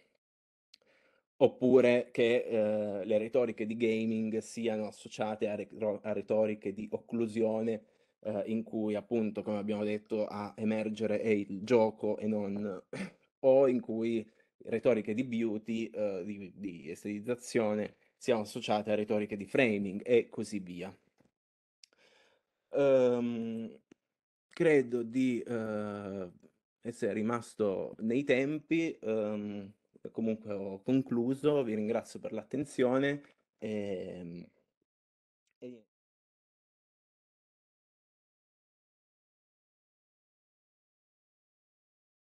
oppure che uh, le retoriche di gaming siano associate a, retro- a retoriche di occlusione uh, in cui appunto, come abbiamo detto, a emergere è il gioco e non o in cui retoriche di beauty, uh, di, di estilizzazione siano associate a retoriche di framing e così via. Ehm, credo di eh, essere rimasto nei tempi, ehm, comunque ho concluso, vi ringrazio per l'attenzione. ehm, e